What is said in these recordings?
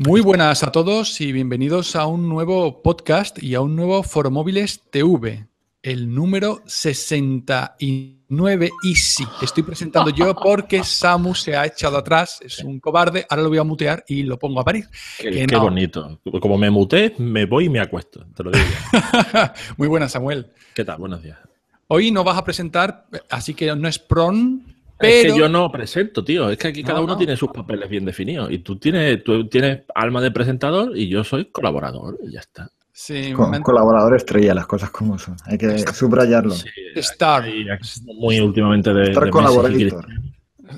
Muy buenas a todos y bienvenidos a un nuevo podcast y a un nuevo Foro Móviles TV, el número 69 Y sí, estoy presentando yo porque Samu se ha echado atrás, es un cobarde, ahora lo voy a mutear y lo pongo a parir. Qué, bonito. Como me muté, me voy y me acuesto, te lo digo. Muy buenas, Samuel. ¿Qué tal? Buenos días. Hoy nos vas a presentar, así que no es pron, es que yo no presento, tío. Es que aquí cada uno tiene sus papeles bien definidos. Y tú tienes, tú tienes alma de presentador y yo soy colaborador y ya está. colaborador estrella, las cosas como son. Hay que subrayarlo. Star. muy últimamente de. colaborador.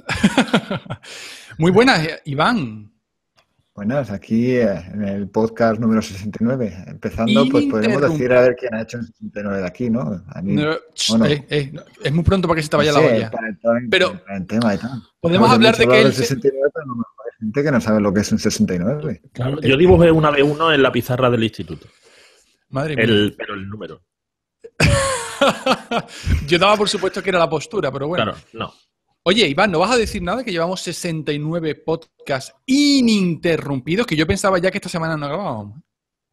Muy buenas, Iván. Buenas, aquí eh, en el podcast número 69. Empezando, pues podemos decir a ver quién ha hecho el 69 de aquí, ¿no? A mí, eh, eh, es muy pronto para que se te vaya la olla. pero tema y tal. podemos hablar de que... El 69, se... pero hay gente que no sabe lo que es un 69. Claro, yo dibujé una vez uno en la pizarra del instituto. Madre mía. pero el número. yo daba por supuesto que era la postura, pero bueno. Claro, no. Oye, Iván, ¿no vas a decir nada que llevamos 69 podcasts ininterrumpidos? Que yo pensaba ya que esta semana no grabábamos.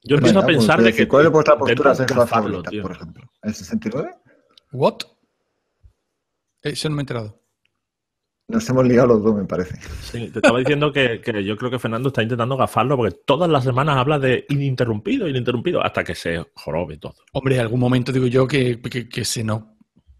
Yo empiezo a pensar pues, de que. ¿Cuál es vuestra postura de favorita, por ejemplo? ¿El 69? ¿What? Eso no me he enterado. Nos hemos ligado los dos, me parece. Sí, te estaba diciendo que, yo creo que Fernando está intentando gafarlo porque todas las semanas habla de ininterrumpido, ininterrumpido, hasta que se jorobe todo. Hombre, en algún momento digo yo que, que, que se no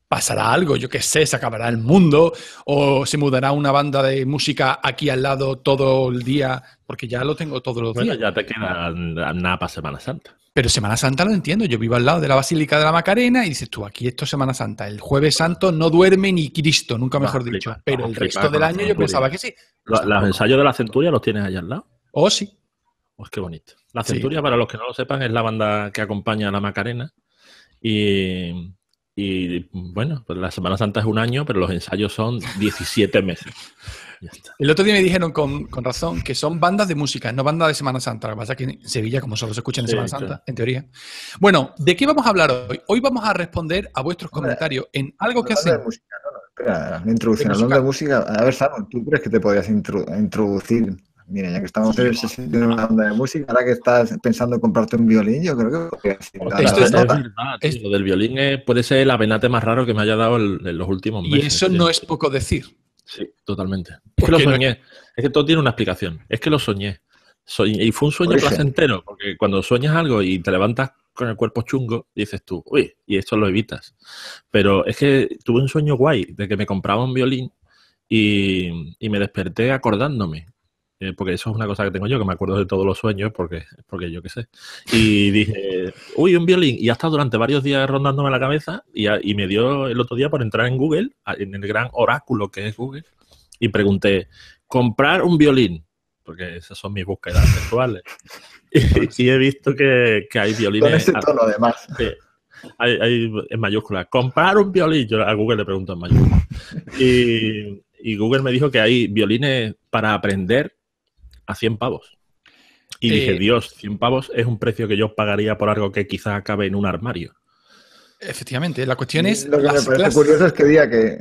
pasará algo, yo qué sé, se acabará el mundo o se mudará una banda de música aquí al lado todo el día, porque ya lo tengo todos los bueno, días. Ya te queda nada para Semana Santa. Pero Semana Santa lo entiendo, yo vivo al lado de la Basílica de la Macarena y dices tú, aquí esto es Semana Santa, el jueves santo no duerme ni Cristo, nunca mejor dicho, pero el resto del año yo pensaba que sí. Los, ensayos de la Centuria los tienes allá al lado. Oh, sí. Pues qué bonito. La Centuria, para los que no lo sepan, es la banda que acompaña a la Macarena y y bueno, pues la Semana Santa es un año, pero los ensayos son 17 meses. El otro día me dijeron con, con, razón que son bandas de música, no bandas de Semana Santa. Lo que pasa que en Sevilla, como solo se escucha en Semana Santa, en teoría. Bueno, ¿de qué vamos a hablar hoy? Hoy vamos a responder a vuestros comentarios en algo que hace... espera, la introducción. música, a ver, ¿tú crees que te podrías introducir Mira, ya que estamos en el de una banda de música, ahora que estás pensando en comprarte un violín, yo creo que... Esto es, lo del violín puede ser el avenate más raro que me haya dado en los últimos meses. Y eso no es poco decir. Sí, totalmente. Es que lo soñé. Es que todo tiene una explicación. Es que lo soñé. y fue un sueño placentero, porque cuando sueñas algo y te levantas con el cuerpo chungo, dices tú, uy, y esto lo evitas. Pero es que tuve un sueño guay de que me compraba un violín y me desperté acordándome eh, porque eso es una cosa que tengo yo, que me acuerdo de todos los sueños, porque, porque yo qué sé. Y dije, uy, un violín. Y ha estado durante varios días rondándome la cabeza y, y me dio el otro día por entrar en Google, en el gran oráculo que es Google, y pregunté, comprar un violín, porque esas son mis búsquedas sexuales. y, he visto que, hay violines. Con ese tono, además. hay, en mayúscula. Comprar un violín. Yo a Google le pregunto en mayúscula. Y, y, Google me dijo que hay violines para aprender a 100 pavos. Y dije, eh, Dios, 100 pavos es un precio que yo pagaría por algo que quizá acabe en un armario. Efectivamente, la cuestión es. Lo que me parece curioso es que diga que,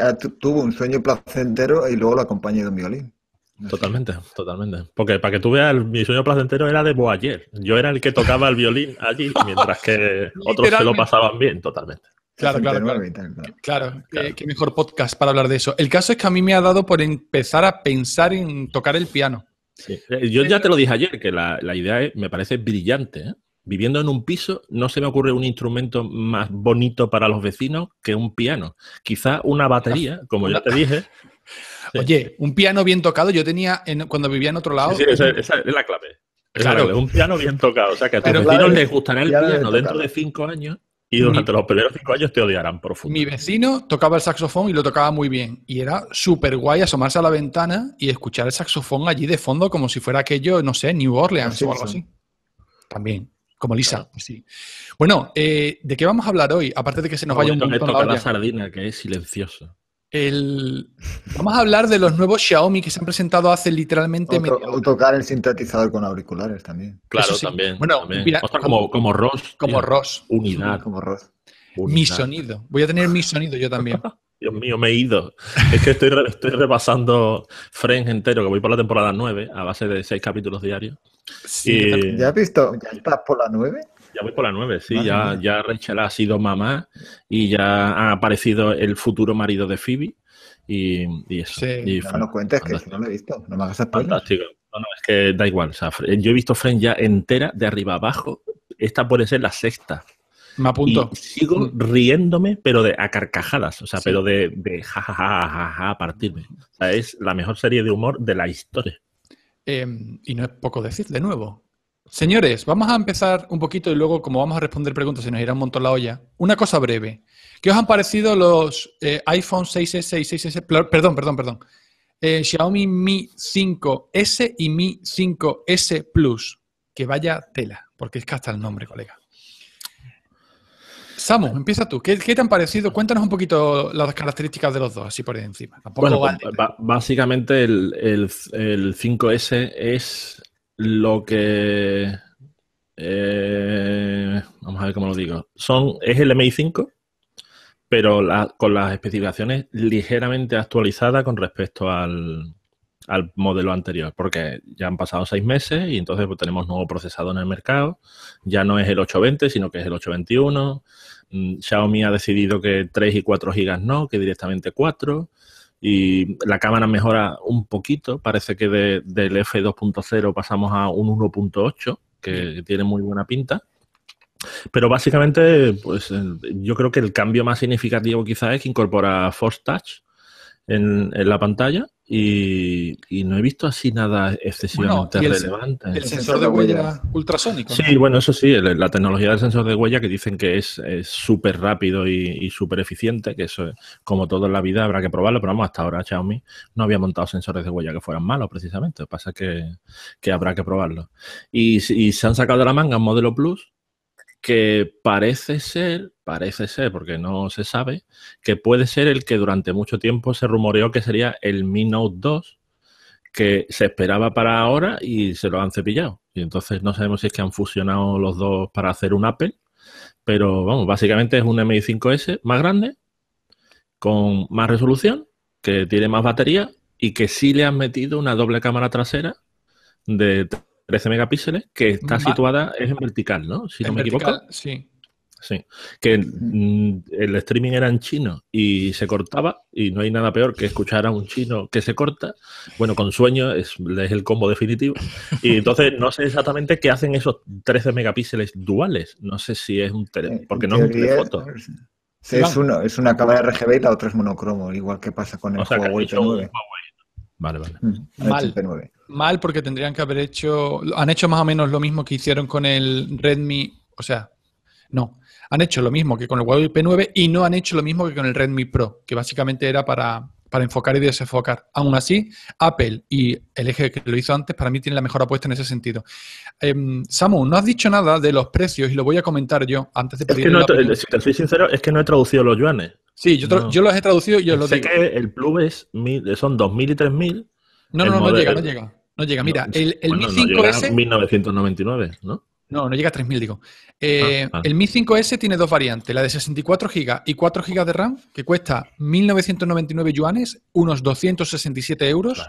ah, tuvo un sueño placentero y luego lo acompañé de un violín. Totalmente, totalmente. Porque para que tú veas, mi sueño placentero era de Boayer. Yo era el que tocaba el violín allí, mientras que otros se lo pasaban bien, totalmente. Claro, claro, eh, claro. qué mejor podcast para hablar de eso. El caso es que a mí me ha dado por empezar a pensar en tocar el piano. Eh, yo ya te lo dije ayer, que la, idea me parece brillante. ¿eh? Viviendo en un piso, no se me ocurre un instrumento más bonito para los vecinos que un piano. Quizás una batería, como ya te dije. Oye, un piano bien tocado, yo tenía cuando vivía en otro lado. Sí, esa, es la clave. Claro. un piano bien tocado. O sea, que a tus vecinos les gustará el piano dentro de cinco años. Y durante los primeros cinco años te odiarán profundamente. Mi vecino tocaba el saxofón y lo tocaba muy bien. Y era súper guay asomarse a la ventana y escuchar el saxofón allí de fondo como si fuera aquello, no sé, New Orleans o algo así. También, como Lisa. Sí. Bueno, eh, ¿de qué vamos a hablar hoy? Aparte de que se nos vaya un montón toca la sardina, que es silenciosa. El... Vamos a hablar de los nuevos Xiaomi que se han presentado hace literalmente. O, tocar el sintetizador con auriculares también. Claro, también. Bueno, como, como Ross. Como Ross. Unidad. Como Ross. Mi sonido. Voy a tener mi sonido yo también. Dios mío, me he ido. Es que estoy, estoy repasando Friends entero, que voy por la temporada 9, a base de 6 capítulos diarios. Sí, ¿Ya has visto? ¿Ya estás por la 9? Ya voy por la nueve, sí. ya, ya Rachel ha sido mamá y ya ha aparecido el futuro marido de Phoebe. Y, eso. no lo cuentes, que no lo he visto. No me hagas spoilers. No, no, es que da igual. yo he visto Friends ya entera, de arriba abajo. Esta puede ser la sexta. Me apunto. Y sigo riéndome, pero de a carcajadas, o sea, pero de, de ja, ja, ja, ja, a partirme. O sea, es la mejor serie de humor de la historia. Em, y no es poco decir, de nuevo. Señores, vamos a empezar un poquito y luego, como vamos a responder preguntas, se nos irá un montón la olla. Una cosa breve. ¿Qué os han parecido los eh, iPhone 6S y 6S? Perdón, perdón, perdón. Eh, Xiaomi Mi 5S y Mi 5S Plus. Que vaya tela, porque es que hasta el nombre, colega. Samu, empieza tú. ¿Qué, te han parecido? Cuéntanos un poquito las características de los dos, así por encima. Tampoco bueno, básicamente el, el 5S es lo que. Eh, vamos a ver cómo lo digo. Son, es el MI5, pero con las especificaciones ligeramente actualizadas con respecto al, al modelo anterior, porque ya han pasado seis meses y entonces pues, tenemos nuevo procesador en el mercado. Ya no es el 820, sino que es el 821. Mm, Xiaomi ha decidido que 3 y 4 gigas no, que directamente 4 y la cámara mejora un poquito, parece que del F2.0 pasamos a un 1.8, que tiene muy buena pinta. Pero básicamente, pues eh, yo creo que el cambio más significativo quizás es que incorpora Force Touch, en, la pantalla y, no he visto así nada excesivamente relevante. El sensor de huella ultrasónico. Sí, bueno, eso sí, la tecnología del sensor de huella que dicen que es súper rápido y, súper eficiente, que eso, como todo en la vida, habrá que probarlo, pero vamos, hasta ahora Xiaomi no había montado sensores de huella que fueran malos, precisamente. pasa que, habrá que probarlo. Y, y se han sacado de la manga un modelo Plus que parece ser, parece ser, porque no se sabe, que puede ser el que durante mucho tiempo se rumoreó que sería el Mi Note 2, que se esperaba para ahora y se lo han cepillado. Y entonces no sabemos si es que han fusionado los dos para hacer un Apple, pero vamos, básicamente es un m 5 s más grande, con más resolución, que tiene más batería y que sí le han metido una doble cámara trasera de 13 megapíxeles, que está situada, es en vertical, ¿no? Si no me equivoco. Sí. Sí. Que mm, el, streaming era en chino y se cortaba, y no hay nada peor que escuchar a un chino que se corta. Bueno, con sueño es, el combo definitivo. Y entonces no sé exactamente qué hacen esos 13 megapíxeles duales. No sé si es un tele, eh, porque no es un telefoto. es, uno, es una cámara RGB y la otra es monocromo, igual que pasa con el Huawei P9. Vale, vale. Mm, Mal. P9 mal porque tendrían que haber hecho, han hecho más o menos lo mismo que hicieron con el Redmi, o sea, no, han hecho lo mismo que con el Huawei P9 y no han hecho lo mismo que con el Redmi Pro, que básicamente era para, enfocar y desenfocar. Aún así, Apple y el eje que lo hizo antes, para mí tiene la mejor apuesta en ese sentido. Em, Samu, no has dicho nada de los precios y lo voy a comentar yo antes de pedir. Es que no, si te soy sincero, es que no he traducido los yuanes. Sí, yo, yo los he traducido y yo sé que el club es mil, son 2.000 y 3.000. No, no, no, no llega, no llega. No llega, mira, el, Mi 5S. No 1999, ¿no? No, no llega a 3000, digo. Eh, ah, ah. El Mi 5S tiene dos variantes, la de 64 GB y 4 GB de RAM, que cuesta 1.999 yuanes, unos 267 euros.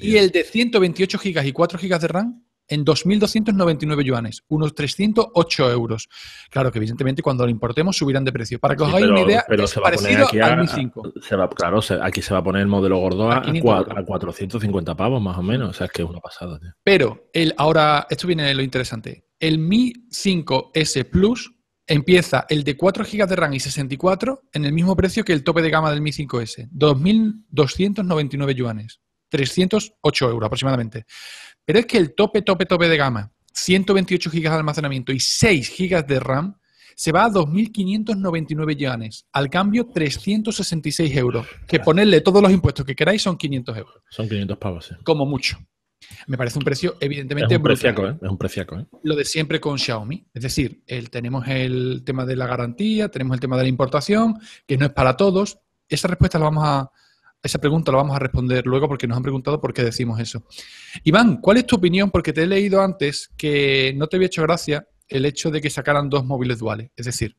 y el de 128 GB y 4 GB de RAM, en 2.299 yuanes, unos 308 euros. Claro que evidentemente cuando lo importemos subirán de precio. Para que os hagáis una idea, es se a aquí al Mi 5. Se va, claro, aquí se va a poner el modelo gordo a, 450 pavos más o menos. O sea, es que es una pasada. Pero el, ahora, esto viene lo interesante. El Mi 5S Plus empieza el de 4 GB de RAM y 64 en el mismo precio que el tope de gama del Mi 5S, 2.299 yuanes. 308 euros aproximadamente. Pero es que el tope, tope, tope de gama, 128 gigas de almacenamiento y 6 gigas de RAM, se va a 2.599 yuanes. Al cambio, 366 euros. Que ponerle todos los impuestos que queráis son 500 euros. Son 500 pavos, Como mucho. Me parece un precio evidentemente es un Preciaco, ¿eh? Es un preciaco, ¿eh? Lo de siempre con Xiaomi. Es decir, el, tenemos el tema de la garantía, tenemos el tema de la importación, que no es para todos. Esa respuesta la vamos a, esa pregunta la vamos a responder luego porque nos han preguntado por qué decimos eso. Iván, ¿cuál es tu opinión? Porque te he leído antes que no te había hecho gracia el hecho de que sacaran dos móviles duales. Es decir,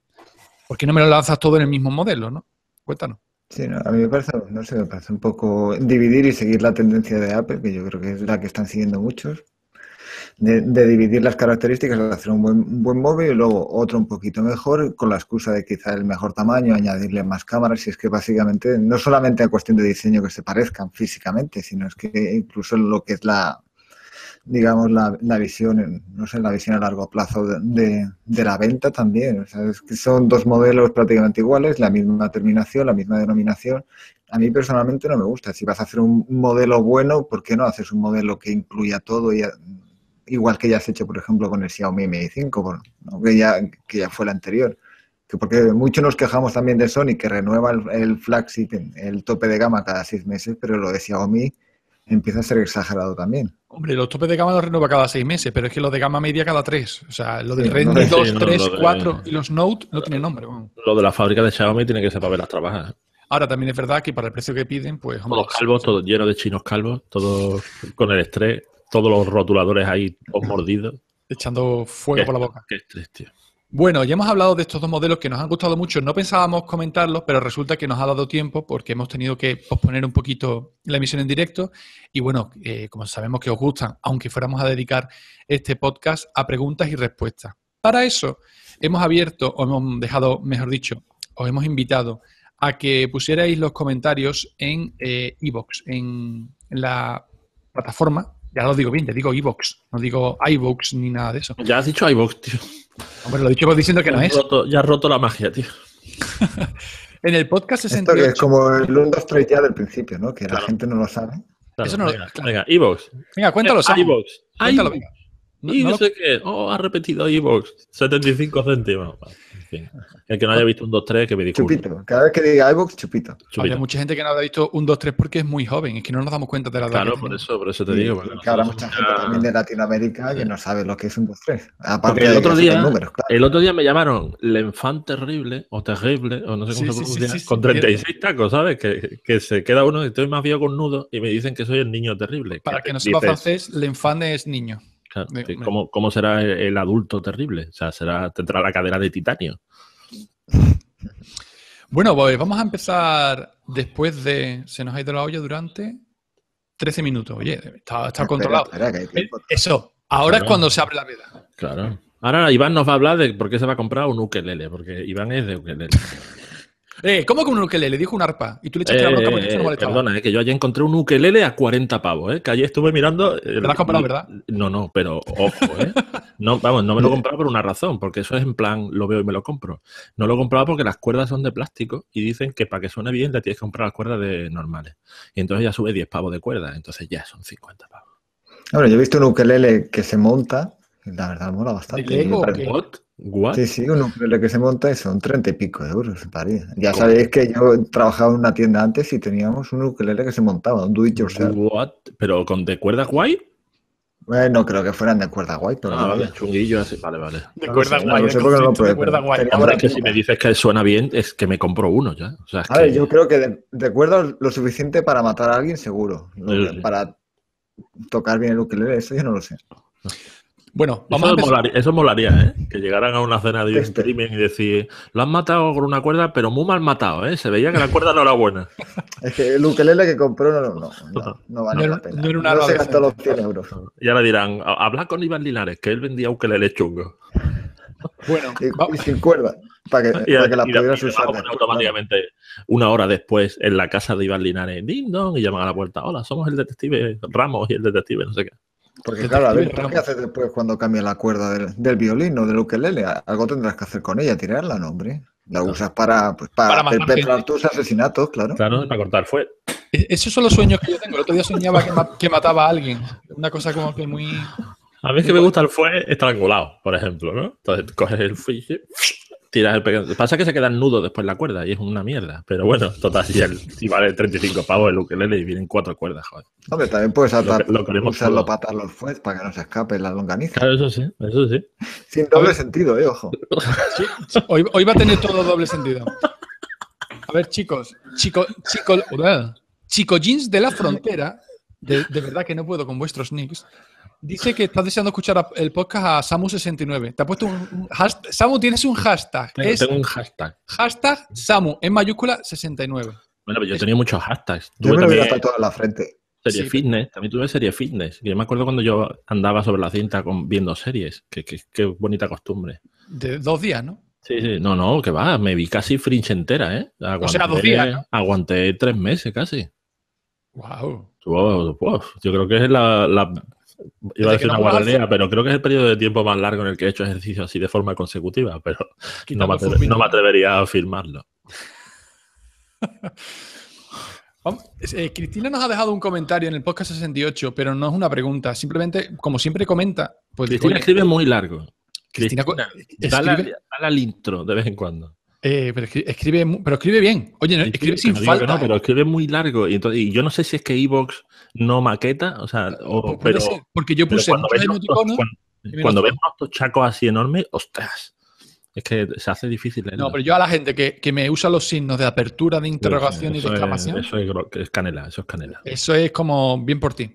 ¿por qué no me lo lanzas todo en el mismo modelo, no? Cuéntanos. Sí, no, a mí me parece, no sé, me parece un poco dividir y seguir la tendencia de Apple, que yo creo que es la que están siguiendo muchos de, dividir las características, hacer un buen, buen, móvil y luego otro un poquito mejor, con la excusa de quizá el mejor tamaño, añadirle más cámaras, y es que básicamente no solamente a cuestión de diseño que se parezcan físicamente, sino es que incluso lo que es la digamos la, la visión, no sé, la visión a largo plazo de, de, la venta también. O es que son dos modelos prácticamente iguales, la misma terminación, la misma denominación. A mí personalmente no me gusta. Si vas a hacer un modelo bueno, ¿por qué no haces un modelo que incluya todo y igual que ya has hecho, por ejemplo, con el Xiaomi Mi 5, que, ya, que ya fue el anterior. Que porque muchos nos quejamos también de Sony, que renueva el, el flagship, el tope de gama cada seis meses, pero lo de Xiaomi empieza a ser exagerado también. Hombre, los topes de gama los renueva cada seis meses, pero es que los de gama media cada tres. O sea, lo del Redmi 2, 3, 4 y los Note no tienen nombre. Lo de la fábrica de Xiaomi tiene que ser para ver las trabajas. ¿eh? Ahora también es verdad que para el precio que piden, pues... todos calvos, todos llenos de chinos calvos, todos con el estrés todos los rotuladores ahí os mordidos. Echando fuego por la boca. Qué Bueno, ya hemos hablado de estos dos modelos que nos han gustado mucho. No pensábamos comentarlos, pero resulta que nos ha dado tiempo porque hemos tenido que posponer un poquito la emisión en directo. Y bueno, eh, como sabemos que os gustan, aunque fuéramos a dedicar este podcast a preguntas y respuestas. Para eso hemos abierto, o hemos dejado, mejor dicho, os hemos invitado a que pusierais los comentarios en Evox, eh, en la plataforma ya lo digo bien, te digo iBox, no digo iBox ni nada de eso. Ya has dicho iBox, tío. Hombre, lo he dicho diciendo que no es. ya has roto la magia, tío. en el podcast 68. Esto que es como el lunes 2, del principio, ¿no? Que la gente no lo sabe. eso no lo, venga, iBox. Venga, cuéntalo, Sam. iBox. Cuéntalo, venga. No, no, sé qué. Oh, ha repetido iBox. 75 céntimos. El que no haya visto un 2-3, que me disculpe. Chupito. Cada vez que diga iVoox, chupito. Había mucha gente que no había visto un 2-3 porque es muy joven. Es que no nos damos cuenta de la edad. Claro, por eso, por eso te digo. que porque mucha gente también de Latinoamérica que no sabe lo que es un 2-3. Aparte de día, números, El otro día me llamaron Lenfant Terrible o Terrible, o no sé cómo se pronuncia, con 36 tacos, ¿sabes? Que, que, se queda uno y estoy más viejo con nudo y me dicen que soy el niño terrible. Para que, que no sepa francés, Lenfant es niño. ¿cómo, será el adulto terrible? O sea, será, tendrá la cadera de titanio. Bueno, pues vamos a empezar después de. Se nos ha ido la olla durante 13 minutos. Oye, está, controlado. Eh, eso, ahora es cuando se abre la veda. Claro. Ahora Iván nos va a hablar de por qué se va a comprar un ukelele, porque Iván es de ukelele. Eh, ¿Cómo que un ukelele? Dijo un arpa. Y tú le echaste la eh, eh, Perdona, eh, que yo allí encontré un ukelele a 40 pavos, Que allí estuve mirando. ¿Te lo has comprado, verdad? No, no, pero ojo, ¿eh? No, vamos, no me lo he comprado por una razón, porque eso es en plan, lo veo y me lo compro. No lo he comprado porque las cuerdas son de plástico y dicen que para que suene bien le tienes que comprar las cuerdas de normales. Y entonces ya sube 10 pavos de cuerda, entonces ya son 50 pavos. Bueno, yo he visto un ukelele que se monta, la verdad mola bastante. ¿What? Sí, sí, un ukulele que se monta son 30 y pico de euros, se París. Ya sabéis que yo trabajaba en una tienda antes y teníamos un ukelele que se montaba, un do it yourself. ¿What? ¿Pero con de cuerda guay? Bueno, eh, creo que fueran de cuerda guay. ah, vale, chunguillo así, vale, vale. De cuerda guay, Ahora que si me dices que suena bien, es que me compro uno ya. a ver, yo creo que de, cuerdas lo suficiente para matar a alguien seguro. Para tocar bien el ukelele, eso yo no lo sé. Bueno, eso, molaría, ¿eh? Que llegaran a una cena de este. streaming y decir, lo han matado con una cuerda, pero muy mal matado, ¿eh? Se veía que la cuerda no era buena. es que el ukelele que compró no, no, no, no vale no, la pena. No, se gastó los 100 euros. Y ahora dirán, habla con Iván Linares, que él vendía ukelele chungo. Bueno, y, sin cuerda, para que, la para que la pudieras usar. automáticamente una hora después en la casa de Iván Linares, ding dong, y llaman a la puerta, hola, somos el detective Ramos y el detective, no sé qué. Porque claro, a ver, ¿qué haces después cuando cambia la cuerda del, del violín o del ukelele? Algo tendrás que hacer con ella, tirarla, ¿no, hombre? La usas para, pues, para, perpetrar tus asesinatos, claro. Claro, para cortar fue. E-, esos son los sueños que yo tengo. El otro día soñaba que, mataba a alguien. Una cosa como que muy... A veces me gusta el fue estrangulado, por ejemplo, ¿no? Entonces coges el fuelle tiras el pequeño. Pasa que se quedan nudos después la cuerda y es una mierda. Pero bueno, total, si, vale 35 pavos el ukelele y vienen cuatro cuerdas, joder. Hombre, también puedes atar, usarlo para atar los fuets para que no se escape la longaniza. Claro, eso sí, eso sí. Sin doble sentido, eh, ojo. hoy, hoy, va a tener todo doble sentido. A ver, chicos, chico, chico, chico jeans de la frontera, de, de verdad que no puedo con vuestros nicks. Dice que estás deseando escuchar el podcast a Samu69. Te ha puesto un, hashtag. Samu, tienes un hashtag. Tengo, es, un hashtag. Hashtag Samu, en mayúscula 69. Bueno, pero yo he tenido muchos hashtags. Tú yo me lo en la frente. Serie fitness, también tuve serie fitness. Yo me acuerdo cuando yo andaba sobre la cinta viendo series. Qué, bonita costumbre. De dos días, ¿no? Sí, sí, no, no, que va, me vi casi fringe entera, ¿eh? o sea, dos días. Aguanté tres meses casi. Wow. Yo creo que es la, Iba a decir una pero creo que es el periodo de tiempo más largo en el que he hecho ejercicio así de forma consecutiva, pero no me, atrevería a afirmarlo. Eh, Cristina nos ha dejado un comentario en el podcast 68, pero no es una pregunta, simplemente, como siempre comenta. Pues, Cristina escribe muy largo. Cristina, Cristina eh, dale, al intro de vez en cuando. Eh, pero, escribe, pero escribe bien. Oye, escribe, sin falta. pero escribe muy largo. Y, yo no sé si es que Evox no maqueta, o sea, ah, o, pues pero, porque yo puse cuando vemos estos chacos así enormes, ostras. Es que se hace difícil. No, pero yo a la gente que, me usa los signos de apertura, de interrogación y de exclamación. eso es canela, eso es canela. Eso es como bien por ti.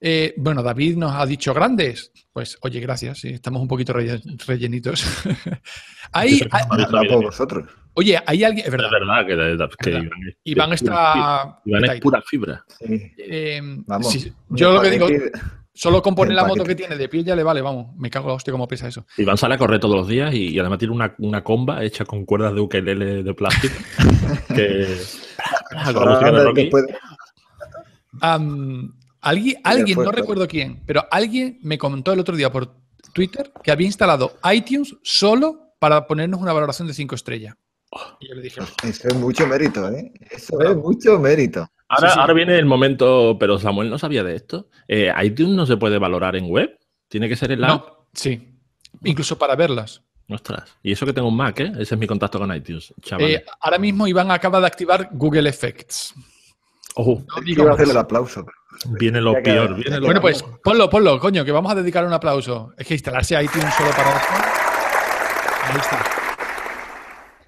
Eh, bueno, David nos ha dicho grandes. Pues, oye, gracias. estamos un poquito rellenitos. Ahí... Oye, hay alguien. Es verdad. Es verdad que, Iván, está. es pura fibra. Eh, Yo lo que digo. Solo compone la moto que tiene de pie ya le vale, vamos. Me cago la hostia cómo pesa eso. Iván sale a correr todos los días y, además tiene una, una, comba hecha con cuerdas de ukelele de plástico. que. Alguien, alguien no recuerdo quién, pero alguien me comentó el otro día por Twitter que había instalado iTunes solo para ponernos una valoración de 5 estrellas. Oh. yo le dije, eso es mucho mérito, ¿eh? Eso es mucho mérito. Ahora, ahora viene el momento, pero Samuel no sabía de esto. Eh, iTunes no se puede valorar en web. Tiene que ser en la. No, sí. Incluso para verlas. Ostras. Y eso que tengo un Mac, ¿eh? Ese es mi contacto con iTunes, chaval. Eh, ahora mismo Iván acaba de activar Google Effects. Ojo. No, Quiero el aplauso. Viene lo peor. bueno, pues ponlo, ponlo, coño, que vamos a dedicar un aplauso. Es que instalarse ahí tiene un solo para. Ahí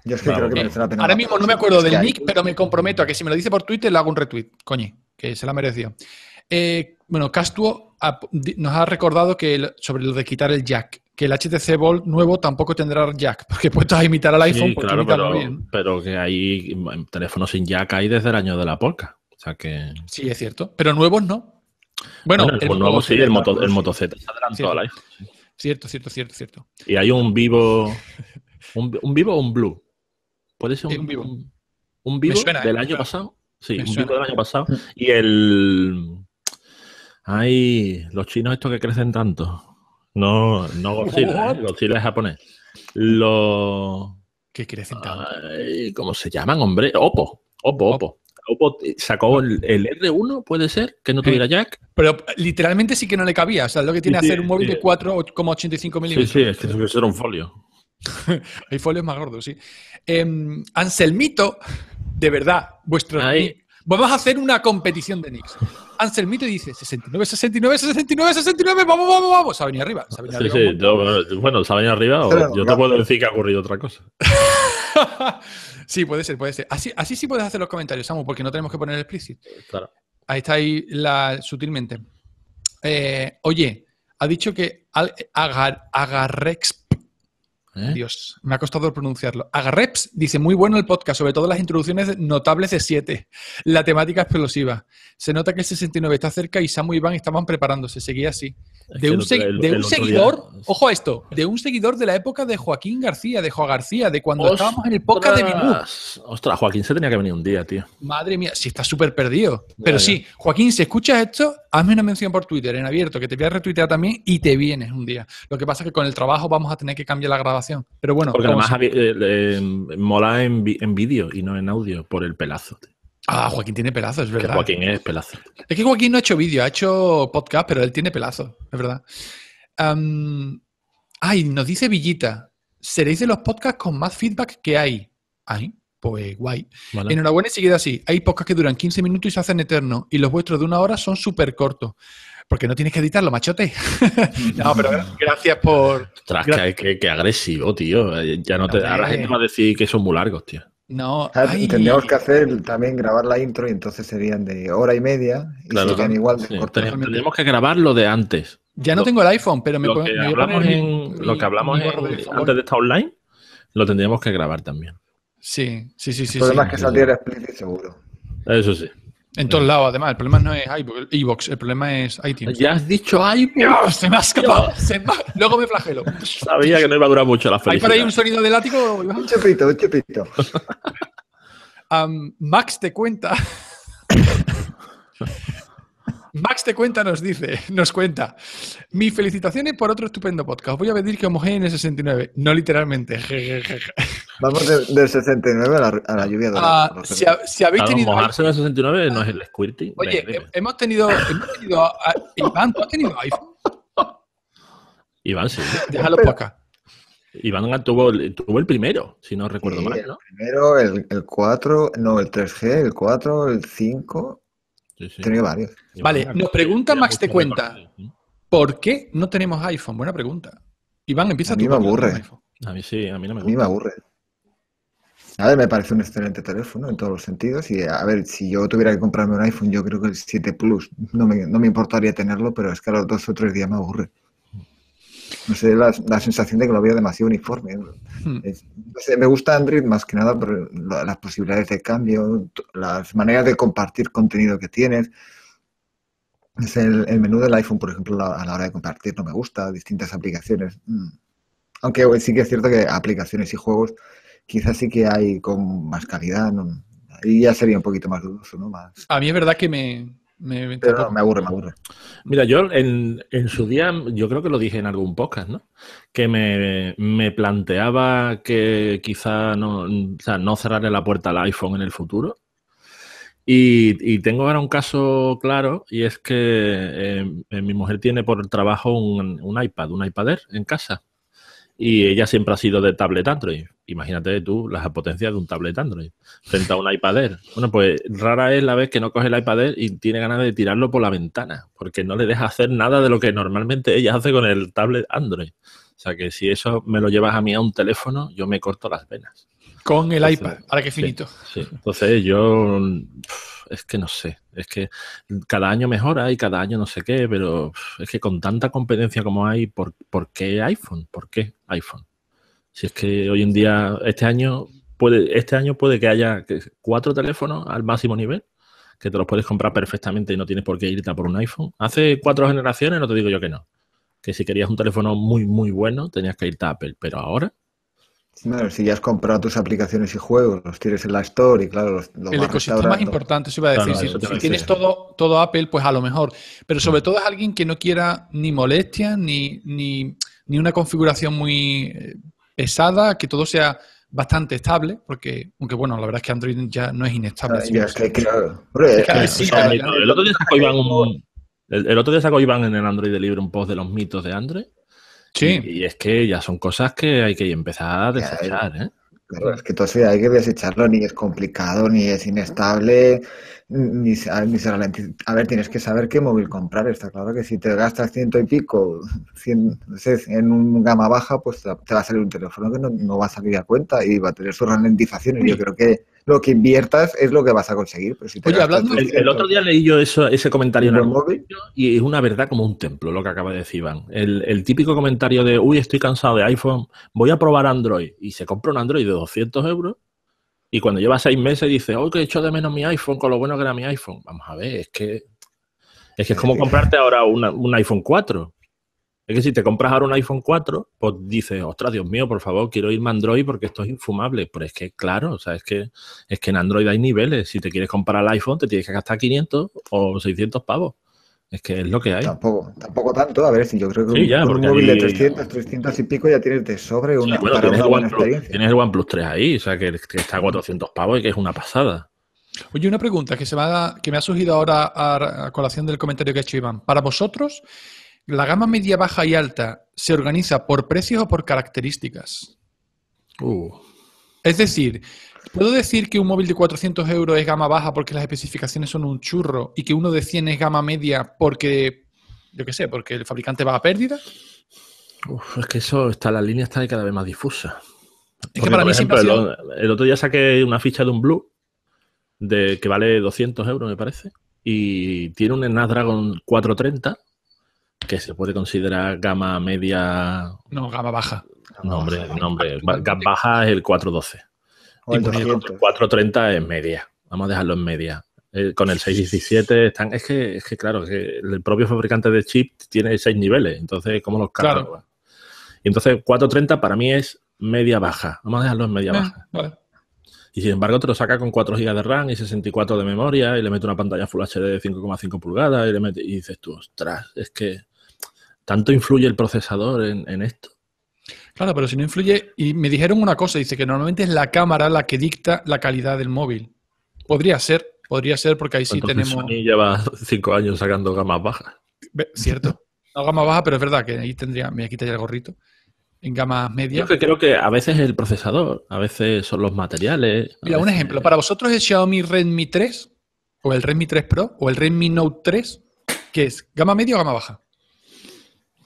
está. Ahora mismo no me acuerdo del nick, pero me comprometo a que si me lo dice por Twitter, le hago un retweet. Coño, que se la mereció. Eh, bueno, Castuo nos ha recordado que sobre lo de quitar el jack, que el HTC Bolt nuevo tampoco tendrá jack, porque puesto a imitar al iPhone, pues pero, pero que hay mm, teléfonos sin jack ahí desde el año de la polca sea que... Sí, es cierto. Pero nuevos no. Bueno, bueno el, nuevo sí, el, moto, el Moto Z. Se adelantó la Cierto, cierto, cierto, cierto. Y hay un vivo. ¿Un, vivo o un blue? Puede ser un, vivo. Un, vivo del ¿eh? año pasado. Sí, un vivo del año pasado. Mm. Y el. Ay, los chinos estos que crecen tanto. No, no Godzilla, ¿eh? Godzilla es japonés. Los. ¿Qué crecen tanto? ¿Cómo se llaman, hombre? Opo. Opo, Opo sacó, el, R1, puede ser, que no tuviera jack. Pero literalmente sí que no le cabía. O sea, lo que tiene hacer un móvil de 4,85 milímetros. Sí, sí, es que un folio. Hay folios más gordos, sí. Em, Anselmito, de verdad, vuestro. Ahí. Vamos a hacer una competición de nicks. Anselmito dice 69, 69, 69, 69, vamos, vamos, vamos. Se ha arriba. Se ha venido sí, arriba sí, bueno, se ha venido arriba. yo te puedo decir que ha ocurrido otra cosa. sí, puede ser, puede ser. Así, así sí puedes hacer los comentarios, Samu, porque no tenemos que poner el explícito. Eh, claro. Ahí está ahí la, sutilmente. Eh, oye, ha dicho que Agarrex. ¿Eh? Dios, me ha costado pronunciarlo. Agarreps dice, muy bueno el podcast, sobre todo las introducciones notables de 7. La temática explosiva. Se nota que el 69 está cerca y Samu y Iván estaban preparándose. Seguía así de un, seguidor, ojo a esto, de un seguidor de la época de Joaquín García, de Joa García, de cuando estábamos en el podcast de Minú. Ostras, Joaquín se tenía que venir un día, tío. Madre mía, si está súper perdido. Pero sí, Joaquín, si escuchas esto, hazme una mención por Twitter en abierto, que te voy a retuitear también y te vienes un día. Lo que pasa es que con el trabajo vamos a tener que cambiar la grabación. Pero bueno. Porque además eh, em, mola en, vídeo y no en audio por el pelazo. Ah, Joaquín tiene pelazo, es verdad. Joaquín es pelazo. Es que Joaquín no ha hecho vídeo, ha hecho podcast, pero él tiene pelazo, es verdad. ay, nos dice Villita, seréis de los podcasts con más feedback que hay. Ay, pues guay. Enhorabuena y seguid así. Hay podcasts que duran 15 minutos y se hacen eternos, y los vuestros de una hora son súper cortos. Porque no tienes que editarlo, machote. no, pero gracias por. Ostras, Que, que, agresivo, tío. Eh, ya no te. Ahora la gente va a decir que son muy largos, tío. No, tendríamos que hacer también grabar la intro y entonces serían de hora y media y serían igual de Tendríamos que grabar lo de antes. Ya no tengo el iPhone, pero me lo que hablamos, lo que hablamos antes de estar online lo tendríamos que grabar también. Sí, sí, sí, sí. que seguro. Eso sí. En todos lados, además. El problema no es iBox, el problema es iTunes. Ya has dicho iVoox, Se me ha escapado. Luego me flagelo. Sabía que no iba a durar mucho la felicidad. ¿Hay por ahí un sonido de látigo? Un chepito, un chepito. Max te cuenta Max te cuenta, nos dice, nos cuenta. Mis felicitaciones por otro estupendo podcast. Voy a pedir que en el 69. No literalmente. Vamos del 69 a la, lluvia de Ah, si, si habéis tenido. mojarse en el 69 no es el squirting. Oye, hemos tenido. Hemos tenido Iván, ¿tú has tenido iPhone? Iván sí. Déjalo por acá. Iván tuvo el, tuvo el primero, si no recuerdo Sí, mal, ¿no? Primero el, el 4, no, el 3G, el 4, el 5 Sí, varios. Vale, nos pregunta Max te cuenta, ¿eh? ¿por qué no tenemos iPhone? Buena pregunta. Iván, empieza a mí tú. Me aburre. A mí sí, a mí no me gusta. A mí me aburre. A ver, me parece un excelente teléfono en todos los sentidos. Y a ver, si yo tuviera que comprarme un iPhone, yo creo que el 7 Plus no me, no me importaría tenerlo, pero es que a los dos o tres días me aburre no sé, la, la, sensación de que lo veo demasiado uniforme. Hmm. me gusta Android más que nada por las posibilidades de cambio, las maneras de compartir contenido que tienes. Es el, el menú del iPhone, por ejemplo, a la hora de compartir no me gusta, distintas aplicaciones. Hmm. Aunque sí que es cierto que aplicaciones y juegos quizás sí que hay con más calidad, y ya sería un poquito más dudoso, ¿no? Más... A mí es verdad que me, me, aburre, me aburre. Mira, yo en, su día, yo creo que lo dije en algún podcast, ¿no? Que me, planteaba que quizá no, o no cerrarle la puerta al iPhone en el futuro. Y, tengo ahora un caso claro y es que eh, eh, mi mujer tiene por trabajo un, un iPad, un iPad Air en casa. Y ella siempre ha sido de tablet Android. Imagínate tú las potencias de un tablet Android frente a un iPad Air. Bueno, pues rara es la vez que no coge el iPad Air y tiene ganas de tirarlo por la ventana, porque no le deja hacer nada de lo que normalmente ella hace con el tablet Android. O sea que si eso me lo llevas a mí a un teléfono, yo me corto las venas. Con el iPad, ahora que finito. Entonces yo es que no sé, es que cada año mejora y cada año no sé qué, pero es que con tanta competencia como hay, ¿por, qué iPhone? ¿Por qué iPhone? Si es que hoy en día, este año puede, este año puede que haya cuatro teléfonos al máximo nivel, que te los puedes comprar perfectamente y no tienes por qué irte a por un iPhone. Hace cuatro generaciones no te digo yo que no, que si querías un teléfono muy, muy bueno tenías que irte a Apple, pero ahora si ya has comprado tus aplicaciones y juegos, los tienes en la Store y claro, los, El ecosistema es importante, se iba a decir. si, tienes todo, todo Apple, pues a lo mejor. Pero mm. sobre todo es alguien que no quiera ni molestias ni, ni, una configuración muy eh, pesada, que todo sea bastante estable, porque, aunque bueno, la verdad es que Android ya no es inestable. Ah, claro. El otro día sacó Iván en el Android de Libre un post de los mitos de Android Sí. Y, es que ya son cosas que hay que empezar a desechar, ¿eh? Claro, es que entonces hay que desecharlo, ni es complicado, ni es inestable, ni, se, ralentiza. A ver, tienes que saber qué móvil comprar. Está claro que si te gastas ciento y pico cien, en un gama baja, pues te va a salir un teléfono que no, no va a salir a cuenta y va a tener su ralentización y Yo creo que lo que inviertas es lo que vas a conseguir. el, otro día leí yo ese comentario en el móvil y es una verdad como un templo lo que acaba de decir Iván. El, típico comentario de, uy, estoy cansado de iPhone, voy a probar Android. Y se compra un Android de 200 euros y cuando lleva seis meses dice, uy oh, que he hecho de menos mi iPhone con lo bueno que era mi iPhone. Vamos a ver, es que es, que es como eh, comprarte ahora un iPhone 4. Es que si te compras ahora un iPhone 4, pues dices, ostras, Dios mío, por favor, quiero irme a Android porque esto es infumable. Pero es que, claro, o sea, es que, es que en Android hay niveles. Si te quieres comprar el iPhone, te tienes que gastar 500 o 600 pavos. Es que es lo que hay. Tampoco, tampoco tanto. A ver, yo creo que un, móvil de 300, 300 y pico ya tienes de sobre una, tienes, el OnePlus, 3 ahí, o sea, que, está a 400 pavos y que es una pasada. Oye, una pregunta que, se me, ha, que me ha surgido ahora a colación del comentario que ha hecho Iván. Para vosotros, ¿La gama media, baja y alta se organiza por precios o por características? Uh. Es decir, ¿puedo decir que un móvil de 400 euros es gama baja porque las especificaciones son un churro y que uno de 100 es gama media porque, yo qué sé, porque el fabricante va a pérdida? Uf, es que eso está, la línea está cada vez más difusa. es que para mí ejemplo, el, otro día saqué una ficha de un Blue de, que vale 200 euros, me parece, y tiene un Snapdragon 430 que se puede considerar gama media. No, gama baja. No, hombre, Gama baja es el 412. el 430 es media. Vamos a dejarlo en media. Eh, con el 617 están. Es que, es que claro, que el propio fabricante de chip tiene seis niveles. Entonces, ¿cómo los cargas? Y entonces, 430 para mí es media baja. Vamos a dejarlo en media eh, baja. Y sin embargo, te lo saca con 4 GB de RAM y 64 de memoria y le mete una pantalla Full HD de 5,5 pulgadas y, le mete, y dices tú, ostras, es que ¿Tanto influye el procesador en, esto? Claro, pero si no influye, y me dijeron una cosa, dice que normalmente es la cámara la que dicta la calidad del móvil. Podría ser, podría ser, porque ahí sí tenemos. Sony lleva cinco años sacando gamas bajas. Cierto. No gama baja, pero es verdad que ahí tendría, me quita el gorrito. En gamas medias. Yo que, creo que a veces es el procesador, a veces son los materiales. Mira, un ejemplo. Para vosotros el Xiaomi Redmi 3, o el Redmi 3 Pro, o el Redmi Note 3, ¿qué es? ¿Gama media o gama baja?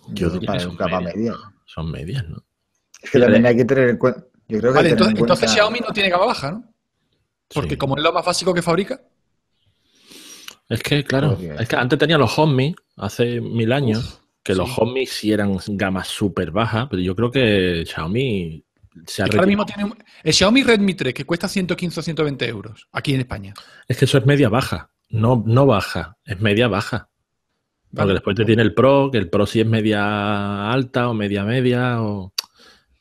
Yo creo que son capa media. Son medias, ¿no? Es que también hay que tener en cuenta. vale, entonces, Xiaomi no tiene gama baja, ¿no? Porque como es lo más básico que fabrica. Es que, claro, es que antes tenía los Homey hace mil años, que los Homey sí eran gamas súper bajas, pero yo creo que Xiaomi se ha ahora mismo tiene el Xiaomi Redmi 3 que cuesta 115 o 120 euros aquí en España. Es que eso es media baja, no, no baja, es media baja. Porque después te tiene el Pro, que el Pro sí es media alta o media media.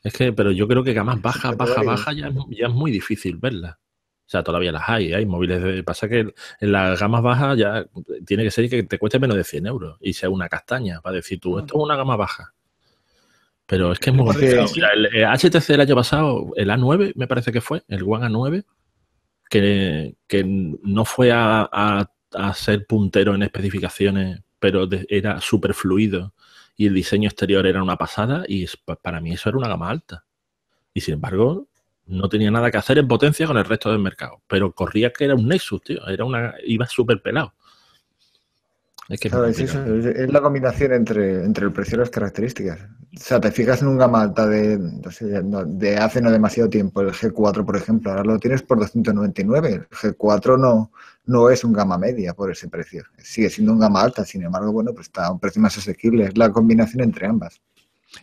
Es que, pero yo creo que gamas baja, baja, baja ya, es muy difícil verla. O sea, todavía las hay, hay móviles de... Pasa que en las gamas bajas ya tiene que ser que te cueste menos de 100 euros y sea una castaña para decir tú, esto es una gama baja. Pero es que es muy el, HTC el año pasado, el A9 me parece que fue, el One A9, que, no fue a, a ser puntero en especificaciones pero era súper fluido y el diseño exterior era una pasada y para mí eso era una gama alta. Y sin embargo, no tenía nada que hacer en potencia con el resto del mercado, pero corría que era un Nexus, tío, era una, iba súper pelado. Es, la combinación entre, entre el precio y las características. O sea, te fijas en un gama alta de, de hace no demasiado tiempo, el G4, por ejemplo, ahora lo tienes por 299. El G4 no, no es un gama media por ese precio. Sigue siendo un gama alta, sin embargo, bueno, pues está a un precio más asequible. Es la combinación entre ambas.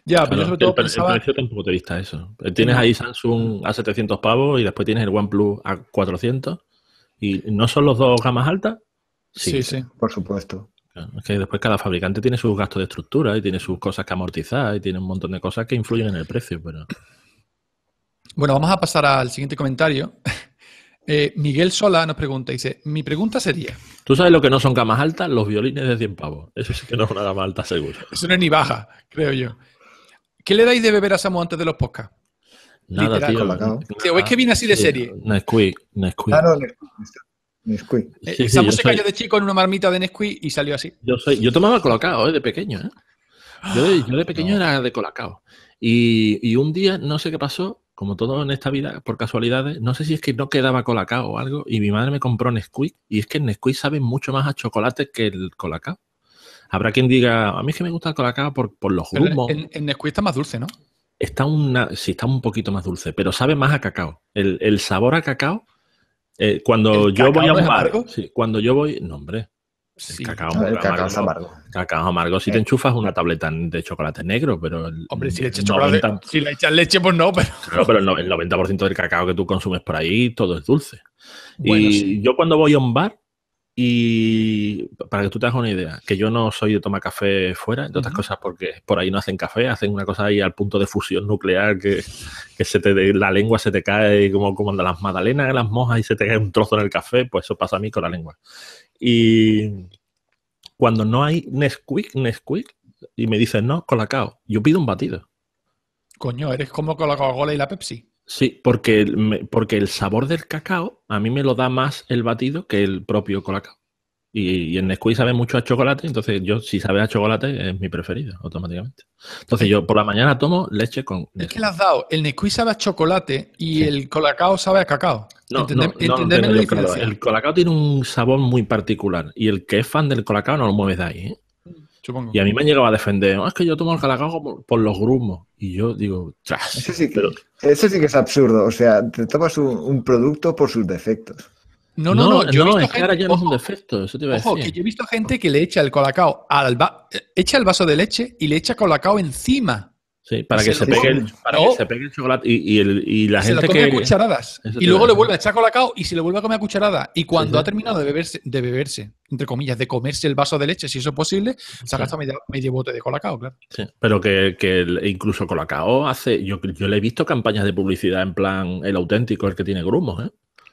Ya, pero sobre todo el, precio tampoco te dista eso. Tienes ahí Samsung a 700 pavos y después tienes el OnePlus a 400 y no son los dos gamas altas Sí, sí, Por supuesto. Es que después cada fabricante tiene sus gastos de estructura y tiene sus cosas que amortizar y tiene un montón de cosas que influyen en el precio, pero. Bueno, vamos a pasar al siguiente comentario. Eh, Miguel Sola nos pregunta, dice, mi pregunta sería... ¿Tú sabes lo que no son gamas altas? Los violines de 100 pavos. Eso sí que no es una gama alta, seguro. Eso no es ni baja, creo yo. ¿Qué le dais de beber a Samu antes de los podcasts? Nada, Literal, tío. ¿O es que viene así de serie? Nesquik, Nesquik. Ah, Nesquik. música eh, yo de chico en una marmita de Nesquik y salió así. Yo soy, yo tomaba colacao eh, de pequeño, ¿eh? Yo, de, pequeño ah. era de colacao. Y, un día, no sé qué pasó, como todo en esta vida, por casualidades, no sé si es que no quedaba colacao o algo, y mi madre me compró Nesquik, y es que el Nesquik sabe mucho más a chocolate que el colacao. Habrá quien diga, a mí es que me gusta el colacao por, por los grumos. El, Nesquik está más dulce, ¿no? Está una, sí, está un poquito más dulce, pero sabe más a cacao. el sabor a cacao eh, cuando yo voy a un bar, cuando yo voy, no hombre, el cacao, amargo, Cacao amargo, si te eh. enchufas una tableta de chocolate negro, pero hombre, si le, echas leche, pues no, pero el 90% del cacao que tú consumes por ahí todo es dulce. y yo cuando voy a un bar y para que tú te hagas una idea, que yo no soy de tomar café fuera, de otras cosas porque por ahí no hacen café, hacen una cosa ahí al punto de fusión nuclear que, se te la lengua se te cae como, como las magdalenas, las mojas y se te cae un trozo en el café, pues eso pasa a mí con la lengua. Y cuando no hay Nesquik, Nesquik, y me dicen no, Colacao, yo pido un batido. Coño, eres como con la Coca-Cola y la Pepsi. Sí, porque, porque el sabor del cacao a mí me lo da más el batido que el propio colacao. Y, el Nesquik sabe mucho a chocolate, entonces yo, si sabe a chocolate, es mi preferido automáticamente. Entonces yo por la mañana tomo leche con. Es que le has dado, el Nesquik sabe a chocolate y el colacao sabe a cacao. No, no, no, el, colacao tiene un sabor muy particular y el que es fan del colacao no lo mueves de ahí. ¿eh? Y a mí me han llegado a defender, ah, es que yo tomo el colacao por, los grumos. Y yo digo, Eso sí, que, es absurdo. O sea, te tomas un, producto por sus defectos. No, no, no, yo es que ahora ya no un defecto, a yo he visto gente que le echa el colacao al echa el vaso de leche y le echa colacao encima. Sí, para, que se, pegue el, que se pegue el chocolate y, el, y la gente que... cucharadas. y luego le vuelve a echar colacao y si le vuelve a comer a Y cuando ha terminado de beberse, de beberse, entre comillas, de comerse el vaso de leche, si eso es posible, se ha gastado medio, bote de colacao, claro. Sí, pero que, que incluso colacao hace... Yo, yo le he visto campañas de publicidad en plan el auténtico, el que tiene grumos, ¿eh?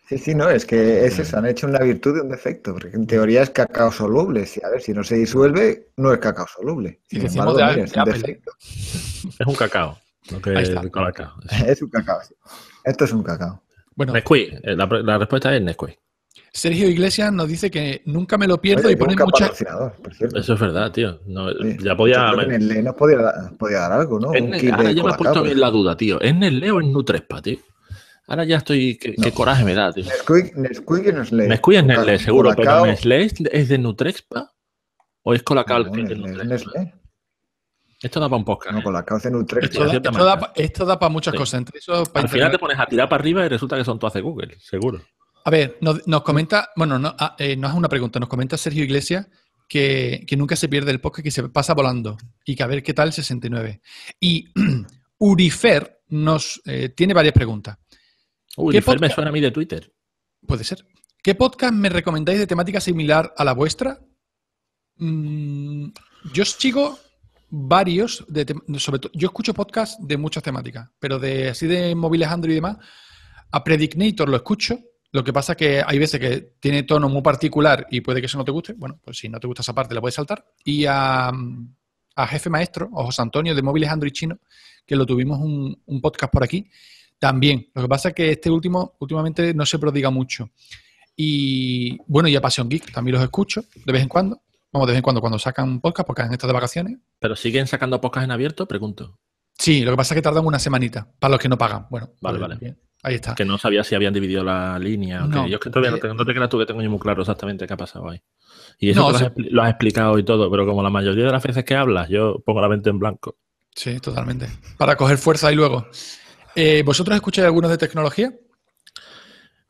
Sí, sí, no, es que es eso, han hecho una virtud de un defecto, porque en teoría es cacao soluble. Si, a ver, si no se disuelve, no es cacao soluble. ¿eh? es, un cacao. que es, un cacao es un cacao. Esto es un cacao. Bueno, Nesquik. Eh, la, respuesta es Nesquik. Sergio Iglesias nos dice que nunca me lo pierdo y pone mucha... Eso es verdad, tío. ya podía. Nos podía, podía, dar algo, ¿no? Ahora ya me ha puesto bien la duda, tío. ¿Es Nesle o es Nutrespa, tío? Ahora ya estoy. Qué, coraje me da, tío. Nesquik, Nesquik y Nestlé. Nesquik es Nestlé, seguro, pero ¿Nestlé es, de Nutrexpa? ¿O es Colacao la el que es de Esto da para un podcast. No, ¿eh? Colacao es de Nutrexpa. Esto, da, esto da para muchas cosas. Al final te pones a tirar para arriba y resulta que son todas de Google, seguro. A ver, nos, comenta. Bueno, ah, eh, no, es una pregunta, nos comenta Sergio Iglesias que, que, nunca se pierde el podcast, que se pasa volando y que a ver qué tal 69. Y Urifer nos eh, tiene varias preguntas. Uy, ¿Qué me suena a mí de Twitter. Puede ser. ¿Qué podcast me recomendáis de temática similar a la vuestra? Mm, yo yo sigo varios, sobre todo, yo escucho podcasts de muchas temáticas, pero así de móviles Android y demás. A Predicnator lo escucho, lo que pasa es que hay veces que tiene tono muy particular y puede que eso no te guste. Bueno, pues si no te gusta esa parte, la puedes saltar. Y a, Jefe Maestro, o José Antonio, de Móviles Android Chino, que lo tuvimos un podcast por aquí también. Lo que pasa es que este último últimamente no se prodiga mucho. Y bueno, y a Pasión Geek también los escucho de vez en cuando. Vamos, de vez en cuando, cuando sacan podcast, porque en estas de vacaciones. ¿Pero siguen sacando podcast en abierto? Pregunto. Sí, lo que pasa es que tardan una semanita para los que no pagan. Bueno, vale, pues, vale. Bien. Ahí está. Que no sabía si habían dividido la línea. yo que todavía eh, no, te creas tú que tengo muy claro exactamente qué ha pasado ahí. Y eso lo, lo, has, explicado y todo, pero como la mayoría de las veces que hablas, yo pongo la mente en blanco. Sí, totalmente. Para coger fuerza y luego. Eh, ¿Vosotros escucháis algunos de tecnología?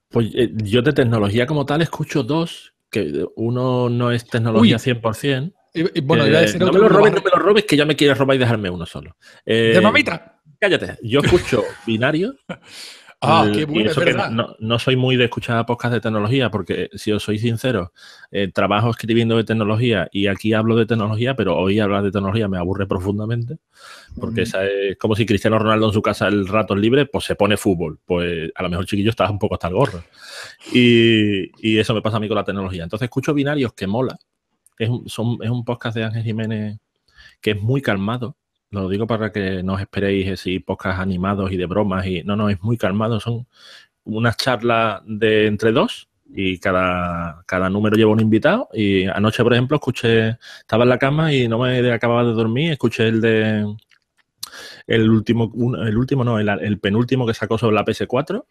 Pues eh, yo de tecnología como tal escucho dos, que uno no es tecnología 100%. Y, bueno, decir no me lo robes, no me lo robes, que ya me quieres robar y dejarme uno solo. ¿De eh, mamita? Cállate, yo escucho binario Ah, no, soy muy de escuchar podcast de tecnología, porque eh, si os soy sincero, eh, trabajo escribiendo de tecnología y aquí hablo de tecnología, pero hoy hablar de tecnología me aburre profundamente, porque es como si Cristiano Ronaldo en su casa el rato libre, pues se pone fútbol. Pues a lo mejor chiquillo está un poco hasta el gorro. Y, eso me pasa a mí con la tecnología. Entonces escucho binarios que mola. Es es un podcast de Ángel Jiménez que es muy calmado lo digo para que no os esperéis eh, si podcasts animados y de bromas y no, no, es muy calmado, son unas charlas de entre dos y cada, cada número lleva un invitado y anoche, por ejemplo, escuché, estaba en la cama y no me acababa de dormir, escuché el de el último, el último no, el, el penúltimo que sacó sobre la PS4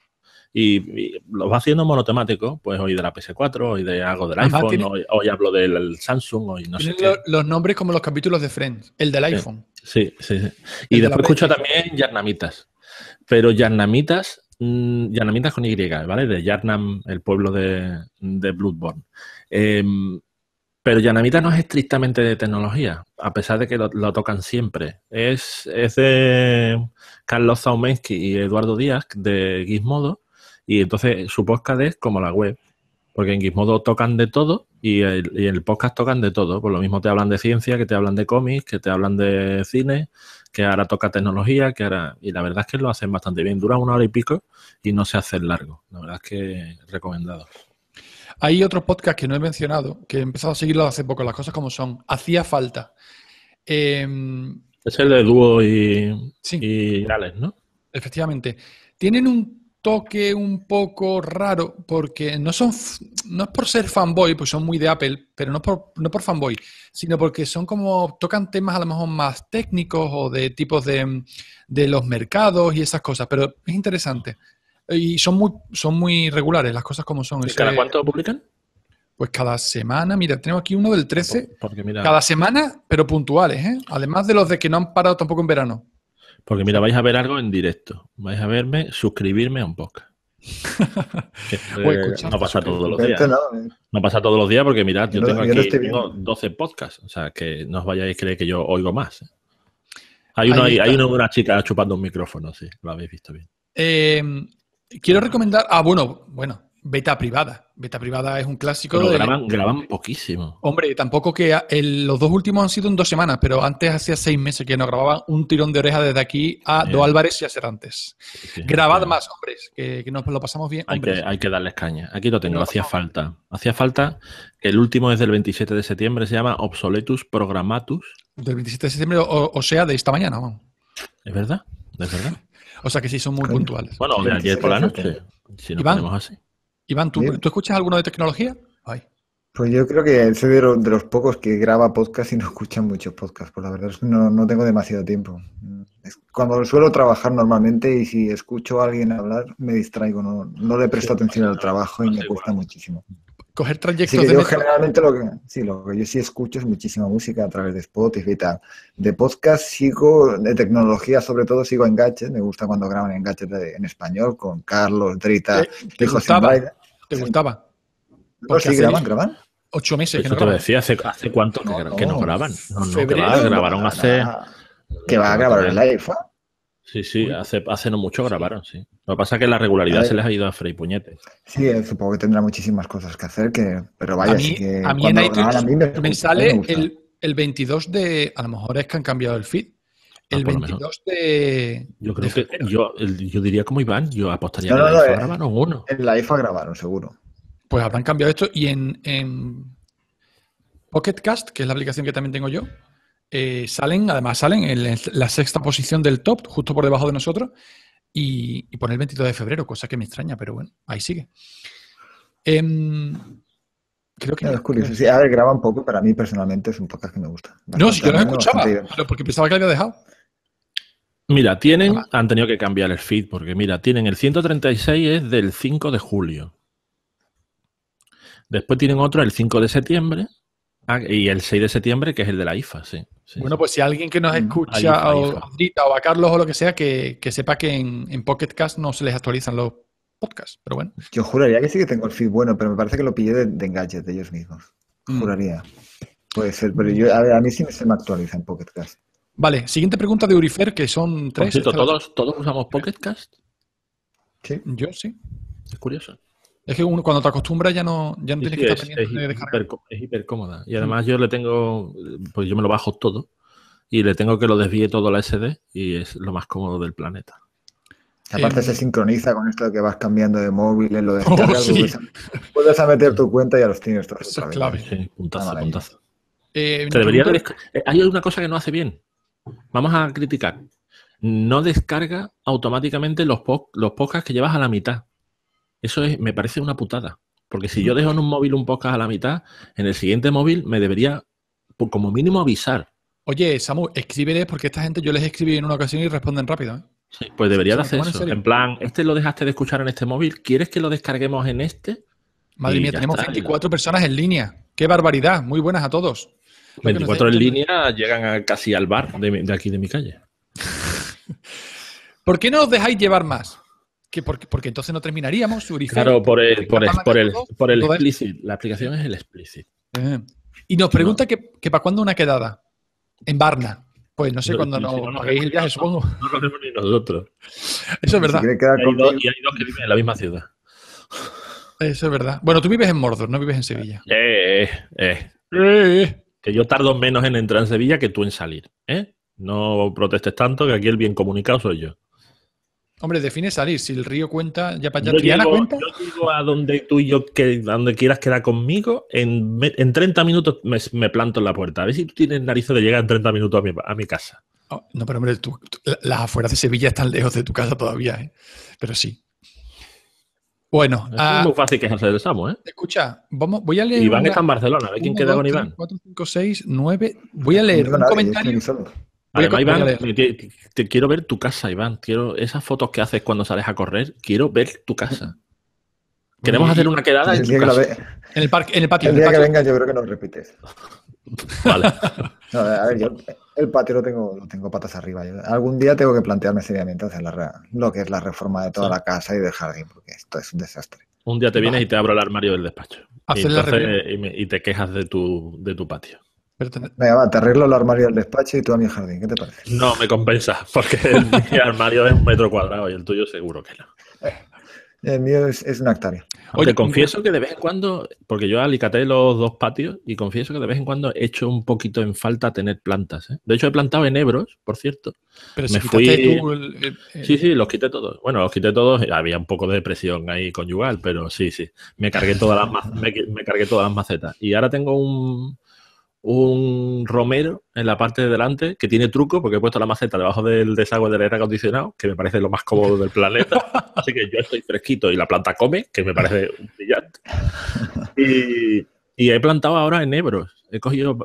y, lo va haciendo monotemático, pues hoy de la PS4, hoy de algo del iPhone, hoy, hablo del Samsung, hoy no sé qué. Los, nombres como los capítulos de Friends, el del iPhone. Sí, sí, sí. Y después escucho también Yarnamitas, pero Yarnamitas, mm, Yarnamitas con Y, ¿vale? De Yarnam, el pueblo de, de Bloodborne. Em, pero Yanamita no es estrictamente de tecnología, a pesar de que lo, tocan siempre. Es, es de Carlos Zaumensky y Eduardo Díaz de Gizmodo, y entonces su podcast es como la web, porque en Gizmodo tocan de todo y, en el podcast tocan de todo. Por lo mismo te hablan de ciencia, que te hablan de cómics, que te hablan de cine, que ahora toca tecnología, que ahora... Y la verdad es que lo hacen bastante bien. Dura una hora y pico y no se hace largo. La verdad es que recomendado. Hay otro podcast que no he mencionado, que he empezado a seguirlo hace poco, las cosas como son. Hacía falta. Em, es el de Dúo y, sí. Alex, ¿no? Efectivamente. Tienen un toque un poco raro, porque no son no es por ser fanboy, pues son muy de Apple, pero no por, no por fanboy, sino porque son como tocan temas a lo mejor más técnicos o de tipos de, de los mercados y esas cosas, pero es interesante. Y son muy, son muy regulares las cosas como son. ¿Y cada cuánto publican? Pues cada semana, mira, tenemos aquí uno del 13, cada semana, pero puntuales, ¿eh? además de los de que no han parado tampoco en verano. Porque mira, vais a ver algo en directo. Vais a verme, suscribirme a un podcast. Eh, no pasa todos los días. Eh. No, pasa todos los días porque mirad, yo, tengo aquí 12 podcasts. O sea, que no os vayáis a creer que yo oigo más. ¿eh? Hay hay, una chica chupando un micrófono, sí, lo habéis visto bien. quiero recomendar. Ah, bueno, bueno, Beta privada. Beta privada es un clásico. Pero graban, poquísimo. Hombre, tampoco que los dos últimos han sido en dos semanas, pero antes hacía seis meses que nos grababan un tirón de oreja desde aquí a Do Álvarez y a Serantes. Grabad más, hombres, que, nos lo pasamos bien. Hay que, hay que, darles caña. Aquí lo tengo, hacía falta. Hacía falta que el último es del 27 de septiembre, se llama Obsoletus programatus Del 27 de septiembre, o, sea, de esta mañana, Es verdad, es verdad. o sea que sí, son muy puntuales. Bueno, de ayer por la noche. Si no tenemos así. Iván, ¿tú, escuchas alguno de tecnología? Pues yo creo que soy de los, de los, pocos que graba podcast y no escuchan muchos podcasts. por pues la verdad no, tengo demasiado tiempo. cuando suelo trabajar normalmente y si escucho a alguien hablar, me distraigo. No, le presto atención al trabajo y pues me cuesta muchísimo. Coger trayectos yo generalmente lo que, sí, lo que yo sí escucho es muchísima música a través de Spotify y tal. De podcast sigo, de tecnología sobre todo, sigo en gadgets, Me gusta cuando graban en Gadget en español con Carlos, Drita, ¿Te, te ¿Te gustaba? sí, graban, graban. Ocho meses pues que no te graban. decía, ¿hace, cuánto que, no, graban? No, que grabaron hace... Que va a grabar en la ¿ah? IFA? Sí, sí, hace, hace no mucho grabaron, sí. Lo que pasa es que la regularidad se les ha ido a Frey Puñetes. Sí, eh, supongo que tendrá muchísimas cosas que hacer, que, pero vaya, a sí que a mí en me, sale el, el 22 de... A lo mejor es que han cambiado el feed, Ah, el 22 de. Yo creo que. Yo, diría como Iván, yo apostaría no, la IFA eh, uno. En la IFA grabaron, seguro. Pues habrán cambiado esto. Y en, en Pocket que es la aplicación que también tengo yo, eh, salen, además salen en la sexta posición del top, justo por debajo de nosotros, y, y pone el 22 de febrero, cosa que me extraña, pero bueno, ahí sigue. Em, creo que. es curioso. Sí, a ver, graba un poco, para mí personalmente es un podcast que me gusta. no, si yo no lo escuchaba, porque pensaba que lo había dejado. Mira, tienen, ah. han tenido que cambiar el feed porque, mira, tienen el 136 es del 5 de julio. Después tienen otro el 5 de septiembre ah, y el 6 de septiembre, que es el de la IFA, sí. bueno, pues si alguien que nos escucha o, a o a Carlos o lo que sea, que, sepa que en, en Pocket Cast no se les actualizan los podcasts, pero bueno. Yo juraría que sí que tengo el feed bueno, pero me parece que lo pillé de, de de ellos mismos. Mm. Juraría. Puede ser, pero mm. a, mí sí se me actualiza en Pocket Cast. Vale, siguiente pregunta de Urifer, que son tres. ¿todos, usamos Pocketcast? Sí. Yo sí. Es curioso. Es que cuando te acostumbras ya no, tienes que estar teniendo de hiper, cómoda. Y además yo le tengo, pues yo me lo bajo todo y le tengo que lo desvíe todo la SD y es lo más cómodo del planeta. Aparte eh, se sincroniza con esto de que vas cambiando de móvil, eh, lo de puedes oh, a, meter tu cuenta y a los tienes todos. Eso es clave. Sí, puntazo, ah, puntazo. Eh, hay alguna cosa que no hace bien. Vamos a criticar. No descarga automáticamente los, los podcasts que llevas a la mitad. Eso es, me parece una putada. Porque si yo dejo en un móvil un podcast a la mitad, en el siguiente móvil me debería, pues, como mínimo, avisar. Oye, Samu, escríbele porque esta gente yo les escribí en una ocasión y responden rápido. ¿eh? Sí, pues debería de hacer eso. En, plan, este lo dejaste de escuchar en este móvil, ¿quieres que lo descarguemos en este? Madre mía, tenemos 24 personas en línea. ¡Qué barbaridad! Muy buenas a todos. 24 en línea llegan casi al bar de, aquí de mi calle. ¿Por qué no os dejáis llevar más? Que porque, entonces no terminaríamos, su origen. Claro, por el, por el, por el, explicit. La aplicación es el explicit. Eh, y nos pregunta que, que para cuándo una quedada. En Varna. Pues no sé cuándo no, nos hagáis el supongo. No ni nosotros. Eso es verdad. y, hay dos, y hay dos que viven en la misma ciudad. Eso es verdad. Bueno, tú vives en Mordor, no vives en Sevilla. Eh, eh, eh. eh. eh yo tardo menos en entrar en Sevilla que tú en salir. ¿eh? No protestes tanto, que aquí el bien comunicado soy yo. Hombre, define salir. Si el río cuenta, ya para allá. cuenta. Yo digo a donde tú y yo, que, donde quieras quedar conmigo, en, 30 minutos me, planto en la puerta. A ver si tú tienes nariz de llegar en 30 minutos a mi, casa. Oh, no, pero hombre, las afueras de Sevilla están lejos de tu casa todavía, ¿eh? Pero sí. Bueno, es ah, muy fácil que se Samu, ¿eh? Escucha, vamos, voy a leer. Iván está en Barcelona, a ver quién queda con Iván. 4, 5, 6, 9. Voy a leer un comentario. Además, Iván, te, quiero ver tu casa, Iván. Quiero esas fotos que haces cuando sales a correr, quiero ver tu casa. Queremos hacer una quedada en, tu casa. en, el parque, en el patio. El día que venga, yo creo que no repites. vale. a ver, yo el patio lo tengo, lo tengo patas arriba. algún día tengo que plantearme seriamente hacer lo que es la reforma de toda la casa y del jardín, porque esto es un desastre. Un día te vienes y te abro el armario del despacho. Y, eh, te quejas de tu, de tu patio. Venga, va, te arreglo el armario del despacho y tú a mi jardín. ¿Qué te parece? No, me compensa, porque el armario es un metro cuadrado y el tuyo seguro que no. El mío es, es una hectárea. Oye, confieso que de vez en cuando, porque yo alicaté los dos patios y confieso que de vez en cuando he hecho un poquito en falta tener plantas. ¿eh? De hecho, he plantado en ebros, por cierto. Me fui... tú Sí, sí, los quité todos. Bueno, los quité todos. Había un poco de depresión ahí conyugal, pero sí, sí. Me cargué todas las, me cargué todas las macetas. Y ahora tengo un un romero en la parte de delante que tiene truco porque he puesto la maceta debajo del desagüe del aire acondicionado, que me parece lo más cómodo del planeta. Así que yo estoy fresquito y la planta come, que me parece brillante. Y, he plantado ahora enebros. He cogido,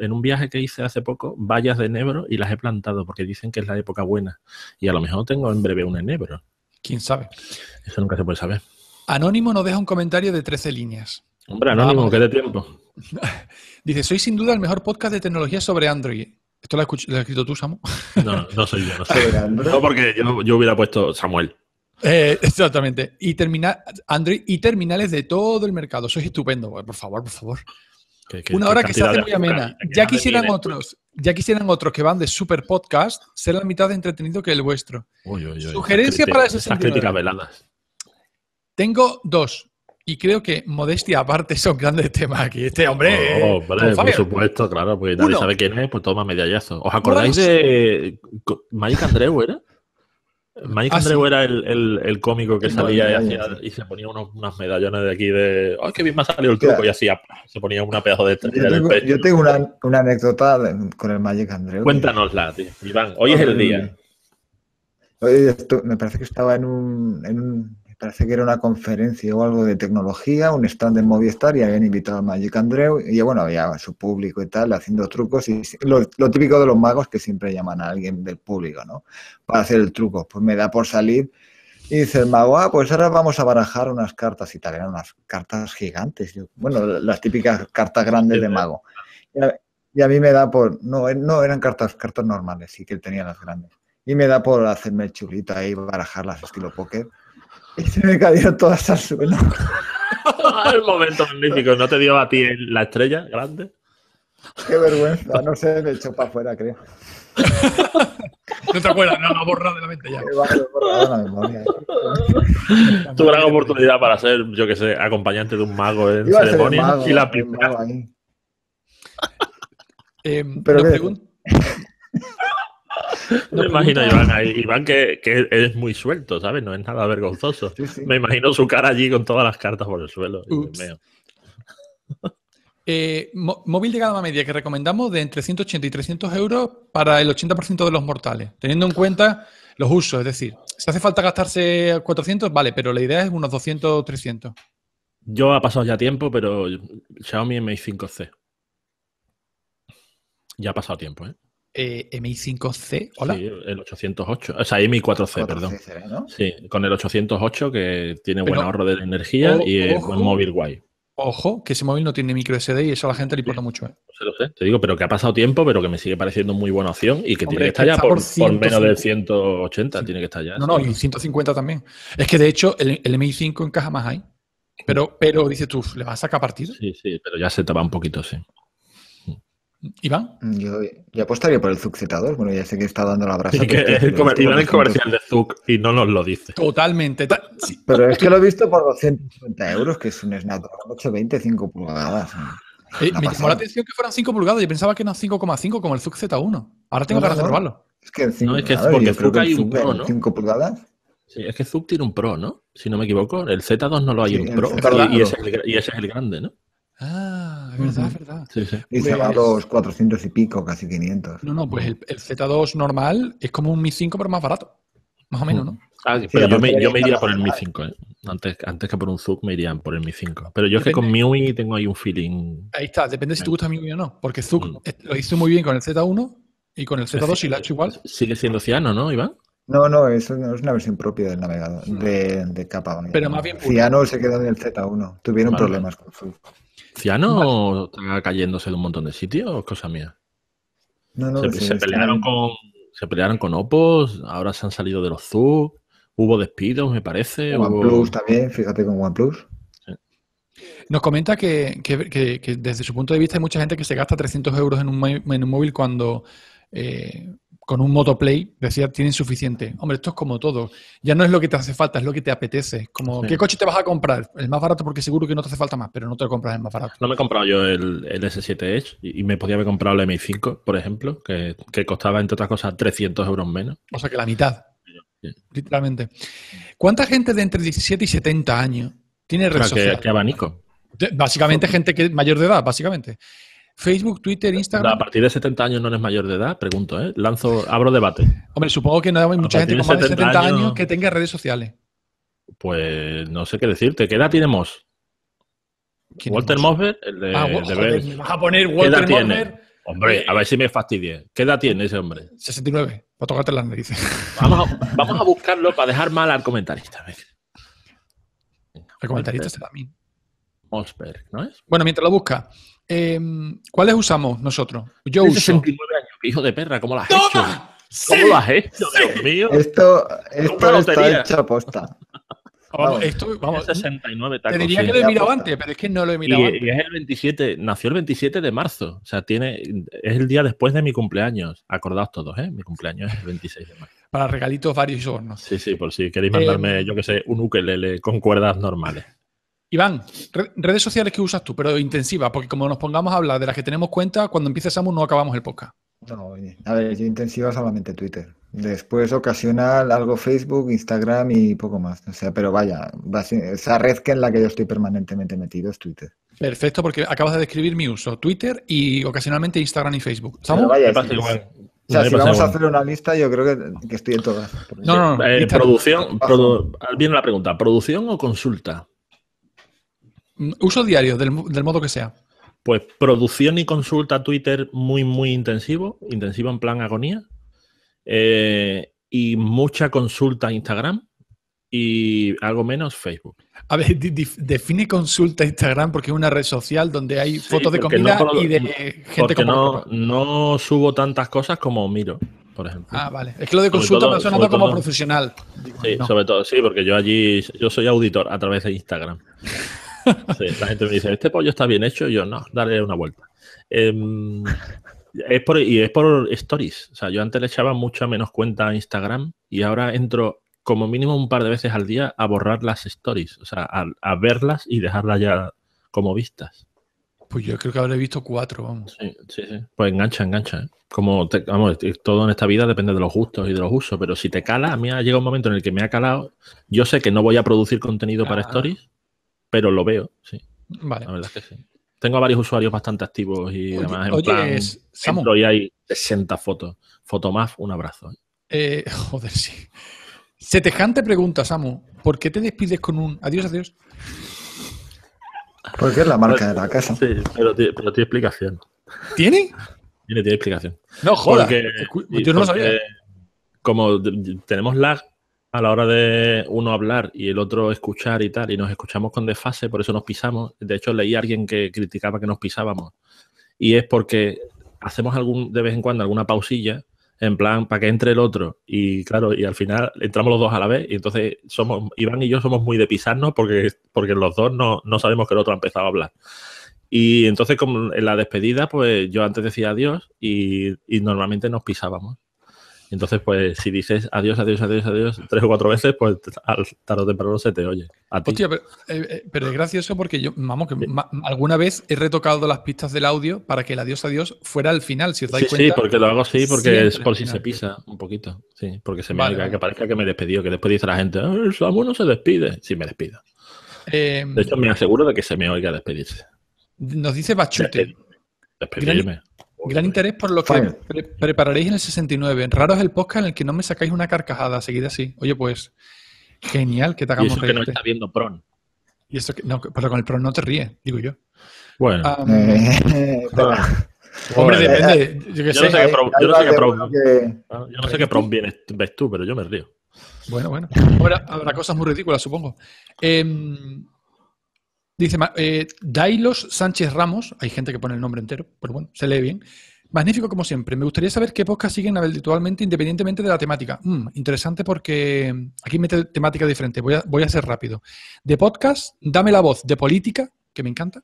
en un viaje que hice hace poco, vallas de enebro y las he plantado porque dicen que es la época buena. Y a lo mejor tengo en breve un enebro. ¿Quién sabe? Eso nunca se puede saber. Anónimo nos deja un comentario de 13 líneas. Hombre, Anónimo, Vamos. que tiempo. Dice, soy sin duda el mejor podcast de tecnología sobre Android. ¿Esto lo has, escrito tú, Samu? No, no soy yo. No, soy yo. no porque yo, hubiera puesto Samuel. Eh, exactamente. Y termina, Android y terminales de todo el mercado. Sois estupendo. Por favor, por favor. Una hora que se hace muy amena. Ya quisieran otros, ya quisieran otros que van de super podcast ser la mitad de entretenido que el vuestro. Uy, Sugerencia para esas críticas veladas. Tengo dos. Y creo que, modestia aparte, son grandes temas aquí. Este hombre. vale, ¿eh? por supuesto, claro, porque nadie sabe quién es, pues toma medallazo. ¿Os acordáis de Magic Andreu, era? Magic Andrew ah, Andreu era el, el, el, cómico que salía y, hacía, y se ponía unos, unas medallones de aquí de. ¡Ay, qué bien me ha salido el truco! Y así Se ponía una pedazo de estrella Yo tengo una, una anécdota con el Magic Andreu. Cuéntanosla, tío. Iván, hoy es el día. me parece que estaba en un, en un parece que era una conferencia o algo de tecnología, un stand de Movistar y habían invitado a Magic Andreu y bueno, había su público y tal haciendo trucos y lo, típico de los magos que siempre llaman a alguien del público, ¿no? Para hacer el truco. Pues me da por salir y dice el mago, ah, pues ahora vamos a barajar unas cartas y tal, eran unas cartas gigantes, bueno, las típicas cartas grandes de mago. Y a, mí me da por, no, no eran cartas, cartas normales, sí que tenía las grandes. Y me da por hacerme el chulito ahí, barajarlas estilo póker. Y se me cayeron todas al suelo. el momento magnífico. ¿No te dio a ti la estrella grande? Qué vergüenza. No sé, me echó para afuera, creo. no te acuerdas, no, ha borrado de la mente ya. Eh. tu gran oportunidad para ser, yo qué sé, acompañante de un mago en ceremonia y la primera. Eh, Pero Me imagino, Iván, que, es muy suelto, ¿sabes? No es nada vergonzoso. Me imagino su cara allí con todas las cartas por el suelo. Eh, móvil de gama media que recomendamos de entre 180 y 300 euros para el 80% de los mortales, teniendo en cuenta los usos. Es decir, si hace falta gastarse 400, vale, pero la idea es unos 200 o 300. Yo ha pasado ya tiempo, pero Xiaomi Mi 5C. Ya ha pasado tiempo, ¿eh? Eh, MI5C, hola. Sí, el 808, o sea, MI4C, perdón. Sí, con el 808 que tiene buen ahorro de energía y es un móvil guay. Ojo, que ese móvil no tiene micro SD y eso a la gente le importa mucho. ¿eh? lo sé, te digo, pero que ha pasado tiempo, pero que me sigue pareciendo muy buena opción y que tiene que estar ya por, menos del 180, tiene que estar ya. No, no, y 150 también. Es que de hecho el, MI5 encaja más ahí. Pero, pero dices tú, ¿le vas a sacar partido? Sí, sí, pero ya se te un poquito, sí. ¿Iván? Mm, yo, yo, apostaría por el Zuc Z2. Bueno, ya sé que está dando la brasa. Y el comercial de Zuc y no nos lo dice. Totalmente. Pero es que lo he visto por 250 euros, que es un Snapdragon 820, 5 pulgadas. Eh, me llamó la atención que fueran 5 pulgadas. Yo pensaba que eran 5,5 como el Zuc Z1. Ahora tengo no, ganas de probarlo. Es que el 5 no, es que es porque Zuc hay un Pro, ¿no? 5 pulgadas. Sí, es que Zuc tiene un Pro, ¿no? Si no me equivoco. El Z2 no lo hay un Pro. Y, ese, y ese es el grande, ¿no? Ah. Es verdad, es verdad. Y se va a los 400 y pico, casi 500. No, no, pues el, Z2 normal es como un Mi 5, pero más barato. Más o menos, ¿no? Ah, pero yo, me, iría por el Mi 5, ¿eh? Antes, antes que por un Zug me irían por el Mi 5. Pero yo es que con MIUI tengo ahí un feeling. Ahí está, depende si te gusta MIUI o no. Porque Zug mm. lo hizo muy bien con el Z1 y con el Z2 pues y la igual. Sigue siendo Ciano, ¿no, Iván? No, no, eso no es una versión propia del navegador, mm. de, de capa. Pero más bien. Ciano se quedó en el Z1. Tuvieron problemas con Zug. ¿Ciano está cayéndose de un montón de sitios cosa mía? se, pelearon con, Opos, ahora se han salido de los Zoo, hubo despidos, me parece. OnePlus también, fíjate con OnePlus. Nos comenta que, desde su punto de vista hay mucha gente que se gasta 300 euros en un, en móvil cuando eh, con un motoplay, decía, tienen suficiente. Hombre, esto es como todo. Ya no es lo que te hace falta, es lo que te apetece. Como, ¿qué coche te vas a comprar? El más barato porque seguro que no te hace falta más, pero no te lo compras el más barato. No me he comprado yo el, S7 Edge y, me podía haber comprado el MI5, por ejemplo, que, costaba, entre otras cosas, 300 euros menos. O sea, que la mitad. Literalmente. ¿Cuánta gente de entre 17 y 70 años tiene redes que, abanico. Básicamente gente que mayor de edad, básicamente. Facebook, Twitter, Instagram. A partir de 70 años no eres mayor de edad, pregunto, ¿eh? Lanzo, abro debate. Hombre, supongo que no hay mucha gente con más de 70 años... que tenga redes sociales. Pues no sé qué decirte. ¿Qué edad tiene Moss? Walter Mosberg, el ah, vas a poner Walter ¿Qué Hombre, eh, a ver si me fastidie. ¿Qué edad tiene ese hombre? 69. a tocarte las narices. Vamos a, vamos a buscarlo para dejar mal al comentarista. El comentarista será mí. Mosberg, ¿no es? Bueno, mientras lo busca, Em, ¿Cuáles usamos nosotros? Yo uso. 69 hijo de perra, ¿cómo las has ¡Toma! hecho? ¿Cómo lo has hecho, Dios mío? Esto, esto está hecho posta. Vamos, esto, vamos, 69 tacos, te diría que lo he mirado antes, pero es que no lo he mirado y, es el 27, nació el 27 de marzo. O sea, tiene, es el día después de mi cumpleaños. Acordaos todos, ¿eh? Mi cumpleaños es el 26 de marzo. Para regalitos varios hornos. Sí, sí, por si queréis mandarme, em, yo que sé, un ukelele con cuerdas normales. Iván, redes sociales que usas tú, pero intensivas, porque como nos pongamos a hablar de las que tenemos cuenta, cuando empiece Samu no acabamos el podcast. No, a ver, yo intensiva solamente Twitter. Después ocasional algo Facebook, Instagram y poco más. O sea, pero vaya, esa red que en la que yo estoy permanentemente metido es Twitter. Perfecto, porque acabas de describir mi uso, Twitter y ocasionalmente Instagram y Facebook. ¿Samu? Vaya, pasa igual. O sea, si vamos a hacer una lista, yo creo que, estoy en todas. No, no, eh, producción, viene la pregunta, ¿producción o consulta? Uso diario, del, modo que sea. Pues producción y consulta Twitter muy, muy intensivo, intensivo en plan agonía. Eh, y mucha consulta Instagram y algo menos Facebook. A ver, define consulta Instagram porque es una red social donde hay fotos de comida y de gente que no, subo tantas cosas como miro, por ejemplo. Ah, vale. Es que lo de consulta me ha sonado como profesional. sí, sobre todo, sí, porque yo allí, yo soy auditor a través de Instagram. la gente me dice, este pollo está bien hecho, y yo no, dale una vuelta. Em, y es por stories. O sea, yo antes le echaba mucha menos cuenta a Instagram y ahora entro como mínimo un par de veces al día a borrar las stories, o sea, a, verlas y dejarlas ya como vistas. Pues yo creo que habré visto cuatro, vamos. Sí, sí, Pues engancha, engancha. ¿eh? Como, vamos, todo en esta vida depende de los gustos y de los usos, pero si te cala, a mí ha llegado un momento en el que me ha calado. Yo sé que no voy a producir contenido para stories, pero lo veo, sí. Vale. La verdad es que sí. Tengo a varios usuarios bastante activos y además en plan, es, Samu y hay 60 fotos. Fotomaf, un abrazo. Eh, eh joder, sí. Setejante pregunta, Samu, ¿por qué te despides con un adiós, adiós? Porque es la marca de la casa. Sí, pero, pero tiene explicación. ¿Tiene? Tiene, tiene explicación. No, joder. Porque, yo no lo sabía. Como tenemos lag, a la hora de uno hablar y el otro escuchar y tal, y nos escuchamos con desfase, por eso nos pisamos. De hecho, leí a alguien que criticaba que nos pisábamos. Y es porque hacemos algún, de vez en cuando alguna pausilla, en plan, para que entre el otro. Y claro, y al final entramos los dos a la vez. Y entonces somos, Iván y yo somos muy de pisarnos porque, porque los dos no, sabemos que el otro ha empezado a hablar. Y entonces, como en la despedida, pues yo antes decía adiós y normalmente nos pisábamos. Entonces, pues si dices adiós, adiós, adiós, adiós tres o cuatro veces, pues al tarde o temprano se te oye. Eh, eh, pero, es gracioso porque yo, vamos, que alguna vez he retocado las pistas del audio para que el adiós, adiós fuera al final, si sí, Sí, porque lo hago así, porque por si se pisa un poquito. Sí, porque se me oiga que parezca que me despedió, que después dice la gente, ah, el Samu no se despide. si me despido. Eh, de hecho, me aseguro de que se me oiga despedirse. Nos dice Bachute. Despedirme. Gran interés por lo que prepararéis en el 69. Raro es el podcast en el que no me sacáis una carcajada, seguida así. Oye, pues, genial que te hagamos y eso que no está viendo Pron. Y esto que, no, pero con el Pron no te ríes, digo yo. Bueno. Eh, eh, Hombre, depende. Yo, No sé qué prom, ah, yo no sé qué prom, ves tú, pero yo me río. Bueno, bueno. Ahora habrá cosas muy ridículas, supongo. Eh, Dice eh, Dailos Sánchez Ramos, hay gente que pone el nombre entero, pero bueno, se lee bien. Magnífico como siempre. Me gustaría saber qué podcast siguen habitualmente independientemente de la temática. Mm, interesante porque mm, aquí mete temática diferente. Voy a, voy a ser rápido. De podcast, dame la voz. De política, que me encanta.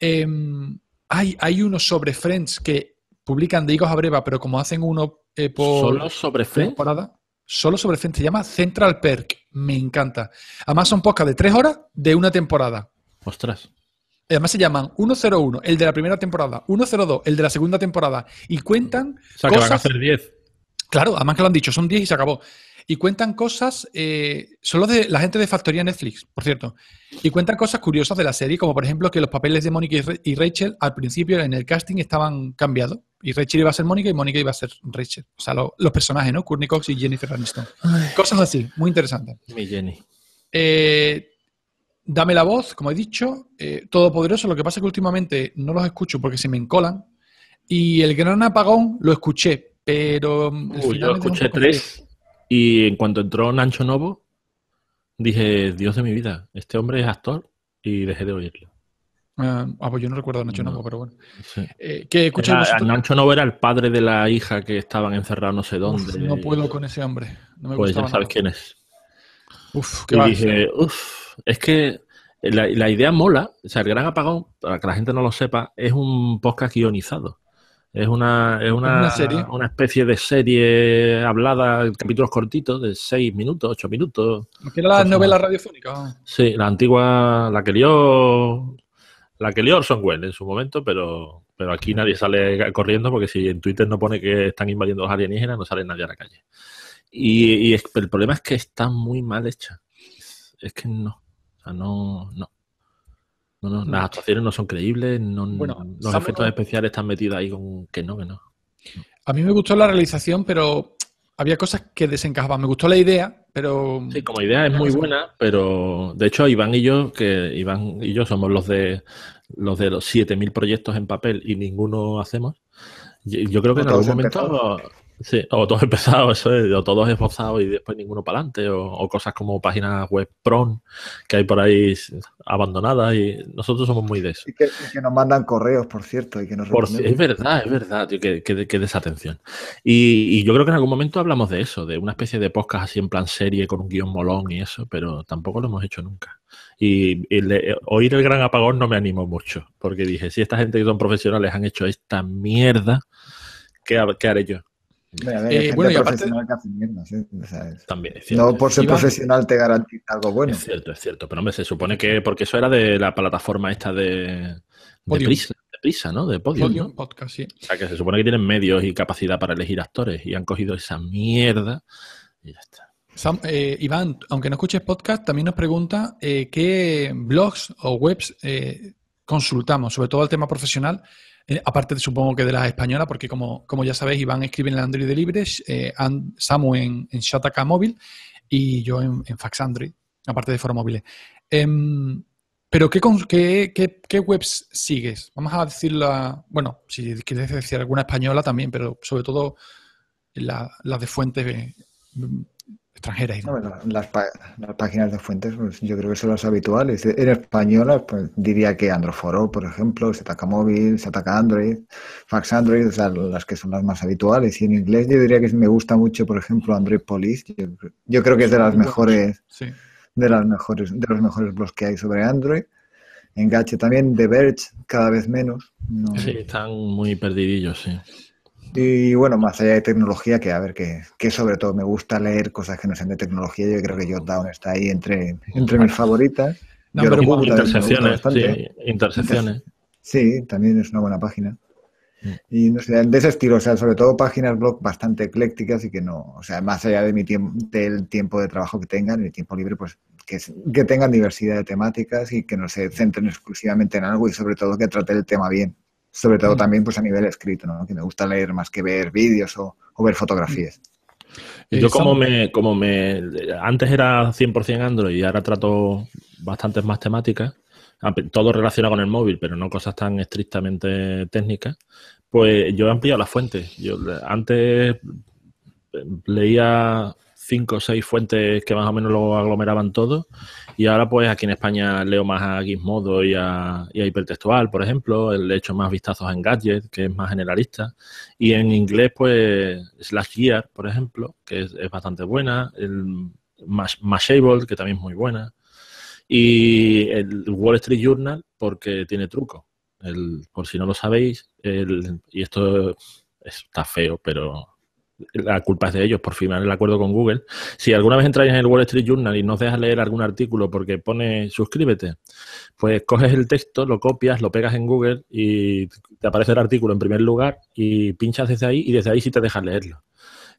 Em, hay, hay unos sobre Friends que publican de higos a breva, pero como hacen uno eh, por ¿Solo sobre Friends? temporada, solo sobre Friends. Se llama Central Perk. Me encanta. Además son podcasts de tres horas de una temporada. Ostras. Además se llaman 101, el de la primera temporada, 102, el de la segunda temporada, y cuentan. O sea, que van a hacer 10. Claro, además que lo han dicho, son 10 y se acabó. Y cuentan cosas, eh, son de la gente de Factoría Netflix, por cierto. Y cuentan cosas curiosas de la serie, como por ejemplo que los papeles de Mónica y Rachel al principio en el casting estaban cambiados. Y Rachel iba a ser Mónica y Mónica iba a ser Rachel. O sea, los personajes, ¿no? Courtney Cox y Jennifer Aniston. Cosas así, muy interesantes. Mi Jenny. Eh, Dame la voz, como he dicho, todo eh, Todopoderoso, lo que pasa es que últimamente no los escucho porque se me encolan. Y el gran apagón lo escuché, pero... Mm, yo escuché tres y en cuanto entró Nacho Novo, dije, Dios de mi vida, este hombre es actor y dejé de oírlo. ah, ah pues yo no recuerdo a Nacho Novo, pero bueno. Eh, ¿qué nancho Nacho Novo era el padre de la hija que estaban encerrados no sé dónde. no puedo con ese hombre. No me pues ya sabes quién es. Uf, qué y dije, es que la, idea mola, o sea, el gran apagón, para que la gente no lo sepa, es un podcast guionizado. Es una, es una, serie? una especie de serie hablada, capítulos cortitos de seis minutos, ocho minutos. era la novela radiofónica? Sí, la antigua, la que lió, la que lió Orson Welles en su momento, pero, pero aquí nadie sale corriendo porque si en Twitter no pone que están invadiendo los alienígenas, no sale nadie a la calle. Y, y el problema es que está muy mal hecha. Es que no no, no. No, las actuaciones no son creíbles, no, los efectos especiales están metidos ahí con que no, que no. A mí me gustó la realización, pero había cosas que desencajaban. Me gustó la idea, pero... Sí, como idea es muy buena, pero de hecho Iván y yo, que Iván y yo somos los de los de los 7.000 proyectos en papel y ninguno hacemos, yo creo que en algún momento Sí, o todos empezados, eso o todos esforzados y después ninguno para adelante, o, cosas como páginas web PRON que hay por ahí abandonadas y nosotros somos muy de eso. Y que, nos mandan correos, por cierto, y que nos por, Es verdad, es verdad, que, que, desatención. Y, yo creo que en algún momento hablamos de eso, de una especie de podcast así en plan serie con un guión molón y eso, pero tampoco lo hemos hecho nunca. Y, eh, oír el gran apagón no me animó mucho, porque dije, si esta gente que son profesionales han hecho esta mierda, ¿qué, qué haré yo? Eh, bueno, también no por ser profesional te garantiza algo bueno. Es cierto, es cierto. Pero hombre, se supone que porque eso era de la plataforma esta de, de Prisa, ¿no? De Podcast, sí. O sea, que se supone que tienen medios y capacidad para elegir actores y han cogido esa mierda y ya está. Eh, Iván, aunque no escuches podcast, también nos pregunta eh, qué blogs o webs consultamos, sobre todo al tema profesional, eh, aparte supongo que de las españolas, porque como, como ya sabéis, Iván escribe en el Android de Libres, eh, Samu en, en Shataka Móvil y yo en, Fax Android, aparte de Foro Móviles. Em, pero ¿qué, qué, webs sigues? Vamos a decirla, bueno, si quieres decir alguna española también, pero sobre todo las de fuentes eh, extranjeras. las, páginas de fuentes, pues, yo creo que son las habituales. En españolas, pues, diría que Androforo, por ejemplo, se ataca móvil, se ataca Android, Fax Android, o las que son las más habituales. Y en inglés yo diría que me gusta mucho, por ejemplo, Android Police. Yo, creo que es de las mejores, de las mejores, de los mejores blogs que hay sobre Android. Gache también, The Verge, cada vez menos. Sí, están muy perdidillos, sí. Y bueno, más allá de tecnología, que a ver, que, que, sobre todo me gusta leer cosas que no sean de tecnología. Yo creo que Jotdown está ahí entre, entre mis favoritas. No, pero Google, intersecciones, sí, intersecciones. Sí, también es una buena página. Mm. Y no sé, de ese estilo, o sea, sobre todo páginas blog bastante eclécticas y que no, o sea, más allá de mi tiempo, del tiempo de trabajo que tengan, el tiempo libre, pues que, que tengan diversidad de temáticas y que no se centren exclusivamente en algo y sobre todo que trate el tema bien sobre todo también pues a nivel escrito, que me gusta leer más que ver vídeos o, ver fotografías. Yo como me, como me, antes era 100% Android y ahora trato bastantes más temáticas, todo relacionado con el móvil, pero no cosas tan estrictamente técnicas, pues yo he ampliado las fuentes. Yo antes eh, leía cinco o seis fuentes que más o menos lo aglomeraban todo. Y ahora, pues aquí en España leo más a Gizmodo y a, y a Hipertextual, por ejemplo. Le he hecho más vistazos en Gadget, que es más generalista. Y en inglés, pues Slash Gear, por ejemplo, que es, bastante buena. El Mashable, que también es muy buena. Y el Wall Street Journal, porque tiene truco. El, por si no lo sabéis, el, y esto está feo, pero la culpa es de ellos por firmar el acuerdo con Google. Si alguna vez entras en el Wall Street Journal y no os dejas leer algún artículo porque pone suscríbete, pues coges el texto, lo copias, lo pegas en Google y te aparece el artículo en primer lugar y pinchas desde ahí y desde ahí sí te dejas leerlo.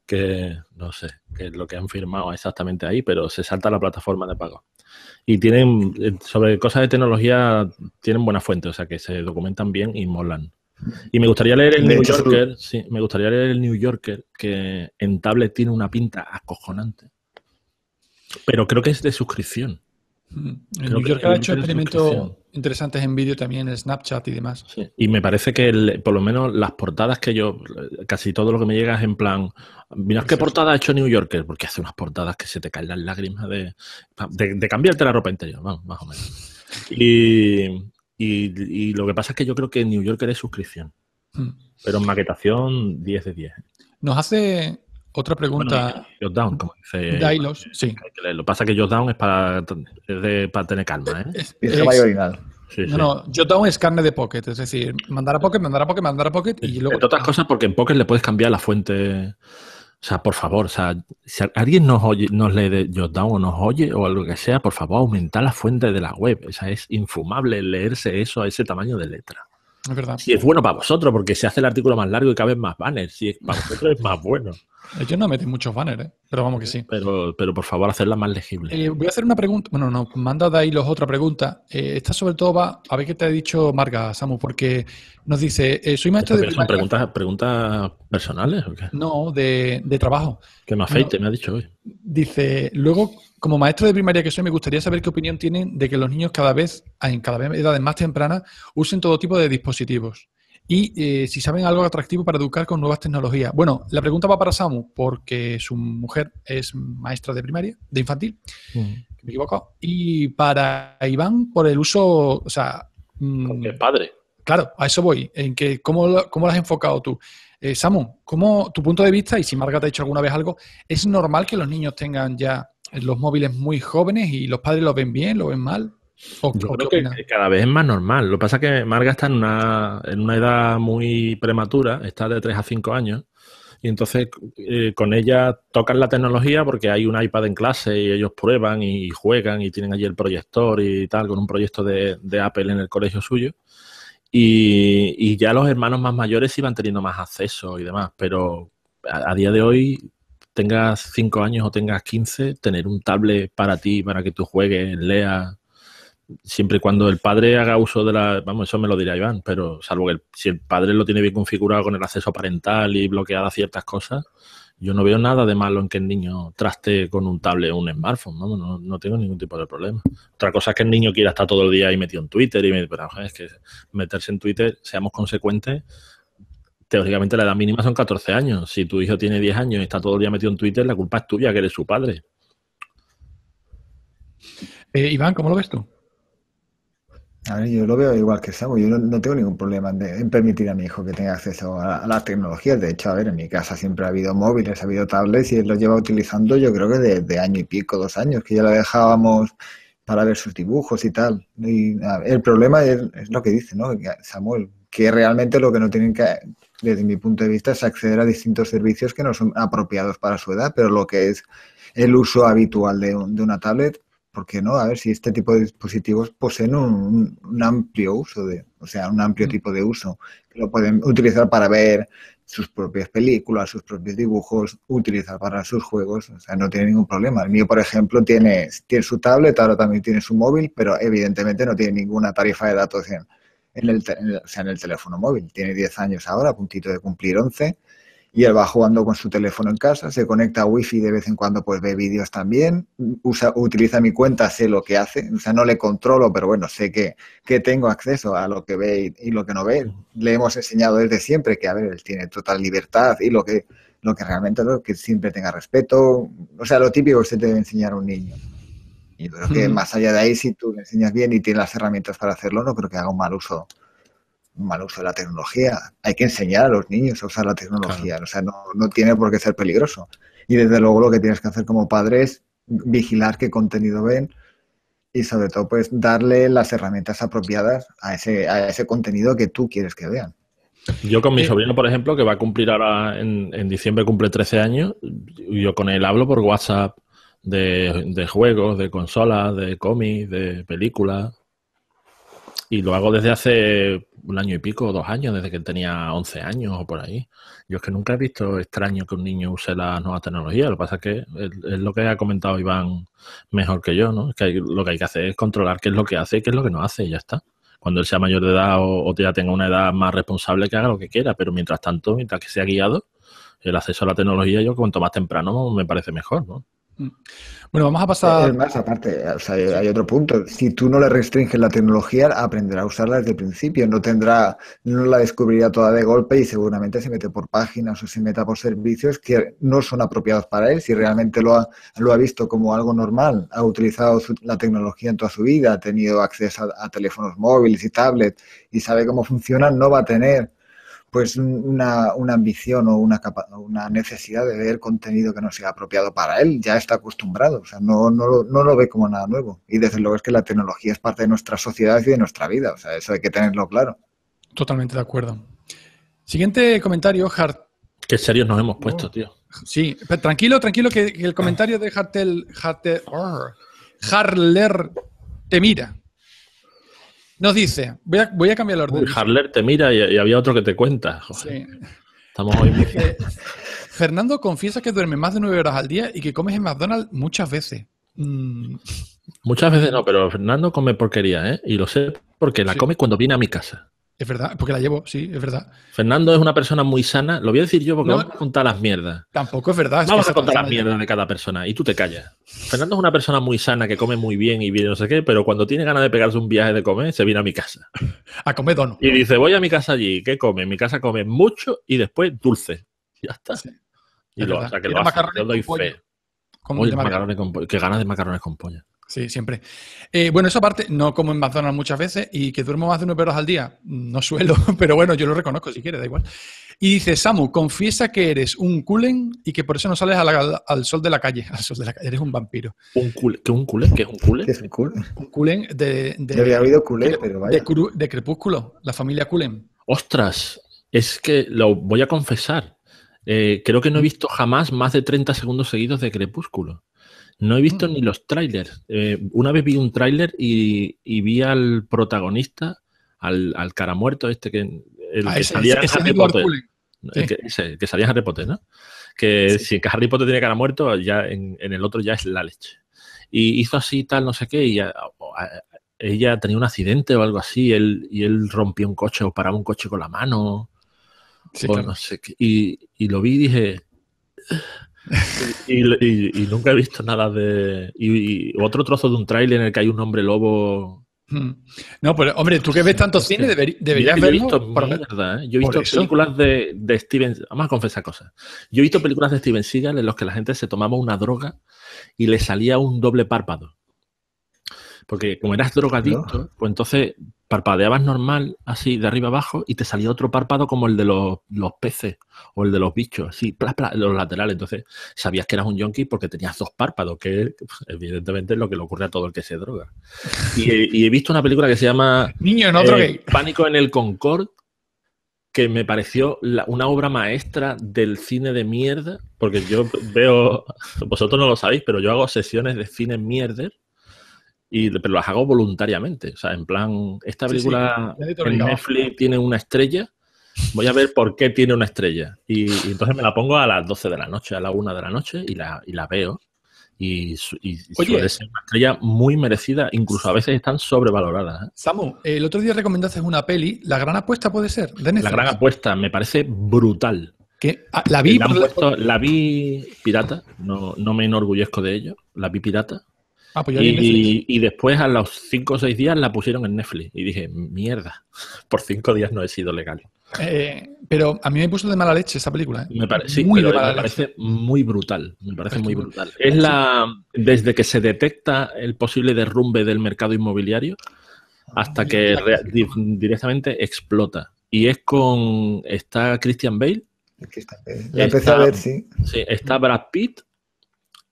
Que no sé que es lo que han firmado exactamente ahí, pero se salta la plataforma de pago. Y tienen, eh, sobre cosas de tecnología, tienen buena fuente, o sea que se documentan bien y molan. Y me gustaría leer el New Yorker, sí, me gustaría leer el New Yorker, que en tablet tiene una pinta acojonante. Pero creo que es de suscripción. Mm. El New Yorker ha hecho experimentos interesantes en vídeo también, en Snapchat y demás. Y me parece que por lo menos las portadas que yo, casi todo lo que me llega es en plan, mirad qué portada ha hecho New Yorker, porque hace unas portadas que se te caen las lágrimas de, de, cambiarte la ropa interior, más o menos. Y, y, lo que pasa es que yo creo que en New Yorker es suscripción. Hmm. Pero en maquetación, 10 de 10. Nos hace otra pregunta. Jotdown, como dice. Dailos, sí. Lo que pasa es que Jotdown es para, es para tener calma. ¿eh? Es, es, no, sí. no, Jotdown es carne de Pocket, es decir, mandar a Pocket, mandar a Pocket, mandar a Pocket y luego. Entre otras cosas, porque en Pocket le puedes cambiar la fuente o sea, por favor, o sea, si alguien nos oye, nos lee de Jotdown o nos oye o algo que sea, por favor, aumentar la fuente de la web. O es infumable leerse eso a ese tamaño de letra. Es verdad. Si es bueno para vosotros, porque se hace el artículo más largo y cada vez más banners. Si es para vosotros es más bueno. Ellos no meten muchos banners, ¿eh? pero vamos que sí. Pero, por favor, hacerla más legible. Eh, voy a hacer una pregunta. Bueno, nos manda de ahí los otra pregunta. Eh, esta sobre todo va a ver qué te ha dicho Marga, Samu, porque nos dice, soy maestro de... ¿Son preguntas, personales o qué? No, de, trabajo. Que me afeite, me ha dicho hoy. Dice, luego, como maestro de primaria que soy, me gustaría saber qué opinión tienen de que los niños cada vez, en cada vez edades más tempranas, usen todo tipo de dispositivos y eh, si saben algo atractivo para educar con nuevas tecnologías. Bueno, la pregunta va para Samu, porque su mujer es maestra de primaria, de infantil, mm. me equivoco, y para Iván por el uso, o sea... Mm, el padre. Claro, a eso voy, en que cómo lo, has enfocado tú. Eh, Samu, ¿cómo tu punto de vista, y si Marga te ha dicho alguna vez algo, es normal que los niños tengan ya los móviles muy jóvenes y los padres los ven bien, lo ven mal? Yo creo que cada vez es más normal. Lo que pasa es que Marga está en una, edad muy prematura, está de 3 a 5 años, y entonces eh, con ella tocan la tecnología porque hay un iPad en clase y ellos prueban y juegan y tienen allí el proyector y tal, con un proyecto de, Apple en el colegio suyo. Y, ya los hermanos más mayores iban teniendo más acceso y demás, pero a, a día de hoy tengas 5 años o tengas 15, tener un tablet para ti, para que tú juegues, leas, siempre y cuando el padre haga uso de la. Vamos, eso me lo dirá Iván, pero salvo que si el padre lo tiene bien configurado con el acceso parental y bloqueada ciertas cosas, yo no veo nada de malo en que el niño traste con un tablet o un smartphone. no, tengo ningún tipo de problema. Otra cosa es que el niño quiera estar todo el día ahí metido en Twitter, y me, pero es que meterse en Twitter, seamos consecuentes. Teóricamente la edad mínima son 14 años. Si tu hijo tiene 10 años y está todo el día metido en Twitter, la culpa es tuya, que eres su padre. Eh, Iván, ¿cómo lo ves tú? A ver, yo lo veo igual que Samuel, Yo no, tengo ningún problema en permitir a mi hijo que tenga acceso a, la las tecnologías. De hecho, a ver, en mi casa siempre ha habido móviles, ha habido tablets y él lo lleva utilizando yo creo que de, año y pico, dos años, que ya lo dejábamos para ver sus dibujos y tal. Y el problema es, lo que dice, ¿no? Samuel, que realmente lo que no tienen que, desde mi punto de vista, es acceder a distintos servicios que no son apropiados para su edad, pero lo que es el uso habitual de una tablet ¿por qué no? A ver si este tipo de dispositivos poseen un, amplio uso, de, o sea, un amplio mm. tipo de uso, que lo pueden utilizar para ver sus propias películas, sus propios dibujos, utilizar para sus juegos, o sea, no tiene ningún problema. El mío, por ejemplo, tiene, tiene su tablet, ahora también tiene su móvil, pero evidentemente no tiene ninguna tarifa de datos en, el, sea, en el teléfono móvil. Tiene 10 años ahora, a puntito de cumplir 11, y él va jugando con su teléfono en casa, se conecta a wifi de vez en cuando pues ve vídeos también, usa, utiliza mi cuenta, sé lo que hace, o sea, no le controlo, pero bueno, sé que, tengo acceso a lo que ve y, lo que no ve. Le hemos enseñado desde siempre que, a ver, él tiene total libertad y lo que, lo que realmente, lo que siempre tenga respeto, o sea, lo típico que se debe enseñar a un niño. Y creo que mm. más allá de ahí, si tú le enseñas bien y tienes las herramientas para hacerlo, no creo que haga un mal uso un mal uso de la tecnología. Hay que enseñar a los niños a usar la tecnología. O sea, no, no tiene por qué ser peligroso. Y desde luego lo que tienes que hacer como padre es vigilar qué contenido ven y sobre todo pues darle las herramientas apropiadas a ese, a ese contenido que tú quieres que vean. Yo con mi sobrino, por ejemplo, que va a cumplir ahora en, diciembre, cumple 13 años, yo con él hablo por WhatsApp de, de juegos, de consolas, de cómics, de películas. Y lo hago desde hace un año y pico, dos años, desde que tenía 11 años o por ahí. Yo es que nunca he visto extraño que un niño use la nueva tecnología. Lo que pasa es que es lo que ha comentado Iván mejor que yo, ¿no? Es que lo que hay que hacer es controlar qué es lo que hace y qué es lo que no hace y ya está. Cuando él sea mayor de edad o, ya tenga una edad más responsable, que haga lo que quiera. Pero mientras tanto, mientras que sea guiado, el acceso a la tecnología, yo cuanto más temprano me parece mejor, ¿no? Mm. Bueno, vamos a pasar. Eh, eh, aparte, hay otro punto. Si tú no le restringes la tecnología, aprenderá a usarla desde el principio. No tendrá, no la descubrirá toda de golpe y seguramente se mete por páginas o se meta por servicios que no son apropiados para él. Si realmente lo ha, visto como algo normal, ha utilizado la tecnología en toda su vida, ha tenido acceso a, a teléfonos móviles y tablets y sabe cómo funciona, no va a tener pues una, ambición o una, una necesidad de ver contenido que no sea apropiado para él, ya está acostumbrado, o sea, no, no, lo, ve como nada nuevo. Y desde luego es que la tecnología es parte de nuestra sociedad y de nuestra vida, o sea, eso hay que tenerlo claro. Totalmente de acuerdo. Siguiente comentario, Hart. Qué serios nos hemos puesto, tío. Sí, tranquilo, tranquilo, que, el comentario de Hartel, te mira. Nos dice, voy a, cambiar el orden. Harler te mira y, había otro que te cuenta. José Estamos hoy Fernando confiesa que duerme más de nueve horas al día y que comes en McDonald's muchas veces. Mm. Muchas veces no, pero Fernando come porquería, ¿eh? Y lo sé porque la come cuando viene a mi casa. Es verdad, porque la llevo, sí, es verdad. Fernando es una persona muy sana, lo voy a decir yo porque no, vamos a contar las mierdas. Tampoco es verdad. Vamos a contar las mierdas de cada persona y tú te callas. Fernando es una persona muy sana que come muy bien y bien no sé qué, pero cuando tiene ganas de pegarse un viaje de comer, se viene a mi casa. a comer dono. Y dice, voy a mi casa allí, ¿qué come? mi casa come mucho y después dulce. Ya está. y lo, que fe. macarrones con, qué ganas de macarrones con pollo. Sí, siempre. Eh, bueno, eso aparte, no como en McDonald's muchas veces y que duermo más de nueve horas al día, no suelo, pero bueno, yo lo reconozco si quieres, da igual. Y dice, Samu, confiesa que eres un culen y que por eso no sales al, sol de la calle, eres un vampiro. ¿Un culen? ¿Qué, un culen? qué un es un culen? ¿Qué es un culen? Un culen de... pero De, de, Crepúsculo, la familia culen. Ostras, es que lo voy a confesar. Eh, creo que no he mm. visto jamás más de 30 segundos seguidos de Crepúsculo. No he visto mm. ni los trailers. Eh, una vez vi un tráiler y, vi al protagonista, al, cara muerto este que, el ah, que salía en Harry Potter. que, salía en Harry Potter, ¿no? Que si Harry Potter tiene cara muerto, ya en, el otro ya es la leche. Y hizo así tal, no sé qué, y ella tenía un accidente o algo así, y él rompió un coche o paraba un coche con la mano. Sí, Y, y lo vi y dije, Y, nunca he visto nada de. Y, otro trozo de un trailer en el que hay un hombre lobo. Hmm. No, pues hombre, tú que ves tantos cine deberías visto Yo he visto ¿eh? películas de, de, Steven. Vamos a confesar cosas. Yo he visto películas de Steven Seagal en las que la gente se tomaba una droga y le salía un doble párpado. Porque como eras drogadicto, pues entonces parpadeabas normal, así de arriba abajo, y te salía otro párpado como el de los, peces o el de los bichos, así, plas, los laterales. Entonces sabías que eras un yonki porque tenías dos párpados, que pues, evidentemente es lo que le ocurre a todo el que se droga. Y, he, visto una película que se llama Niño en otro eh, Pánico en el Concord, que me pareció una obra maestra del cine de mierda, porque yo veo, vosotros no lo sabéis, pero yo hago sesiones de cine mierder y, pero las hago voluntariamente. O sea, en plan, esta película en Netflix tiene una estrella, voy a ver por qué tiene una estrella. Y, entonces me la pongo a las 12 de la noche, a la 1 de la noche y la, la veo. Y, puede ser una estrella muy merecida, incluso a veces están sobrevaloradas. ¿eh? Samu, el otro día recomendaste una peli, La Gran Apuesta puede ser, La Gran Apuesta, me parece brutal. Ah, la, vi la vi pirata, no, no me enorgullezco de ello, la vi pirata, Ah, pues y, después a los 5 o 6 días la pusieron en Netflix. Y dije, mierda, por 5 días no he sido legal. Eh, pero a mí me puso de mala leche esa película. ¿eh? Me, sí, me parece muy brutal. Me parece muy brutal. Es la. Desde que se detecta el posible derrumbe del mercado inmobiliario hasta que directamente explota. Y es con. Está Christian Bale. Eh, empecé a ver, Sí, está Brad Pitt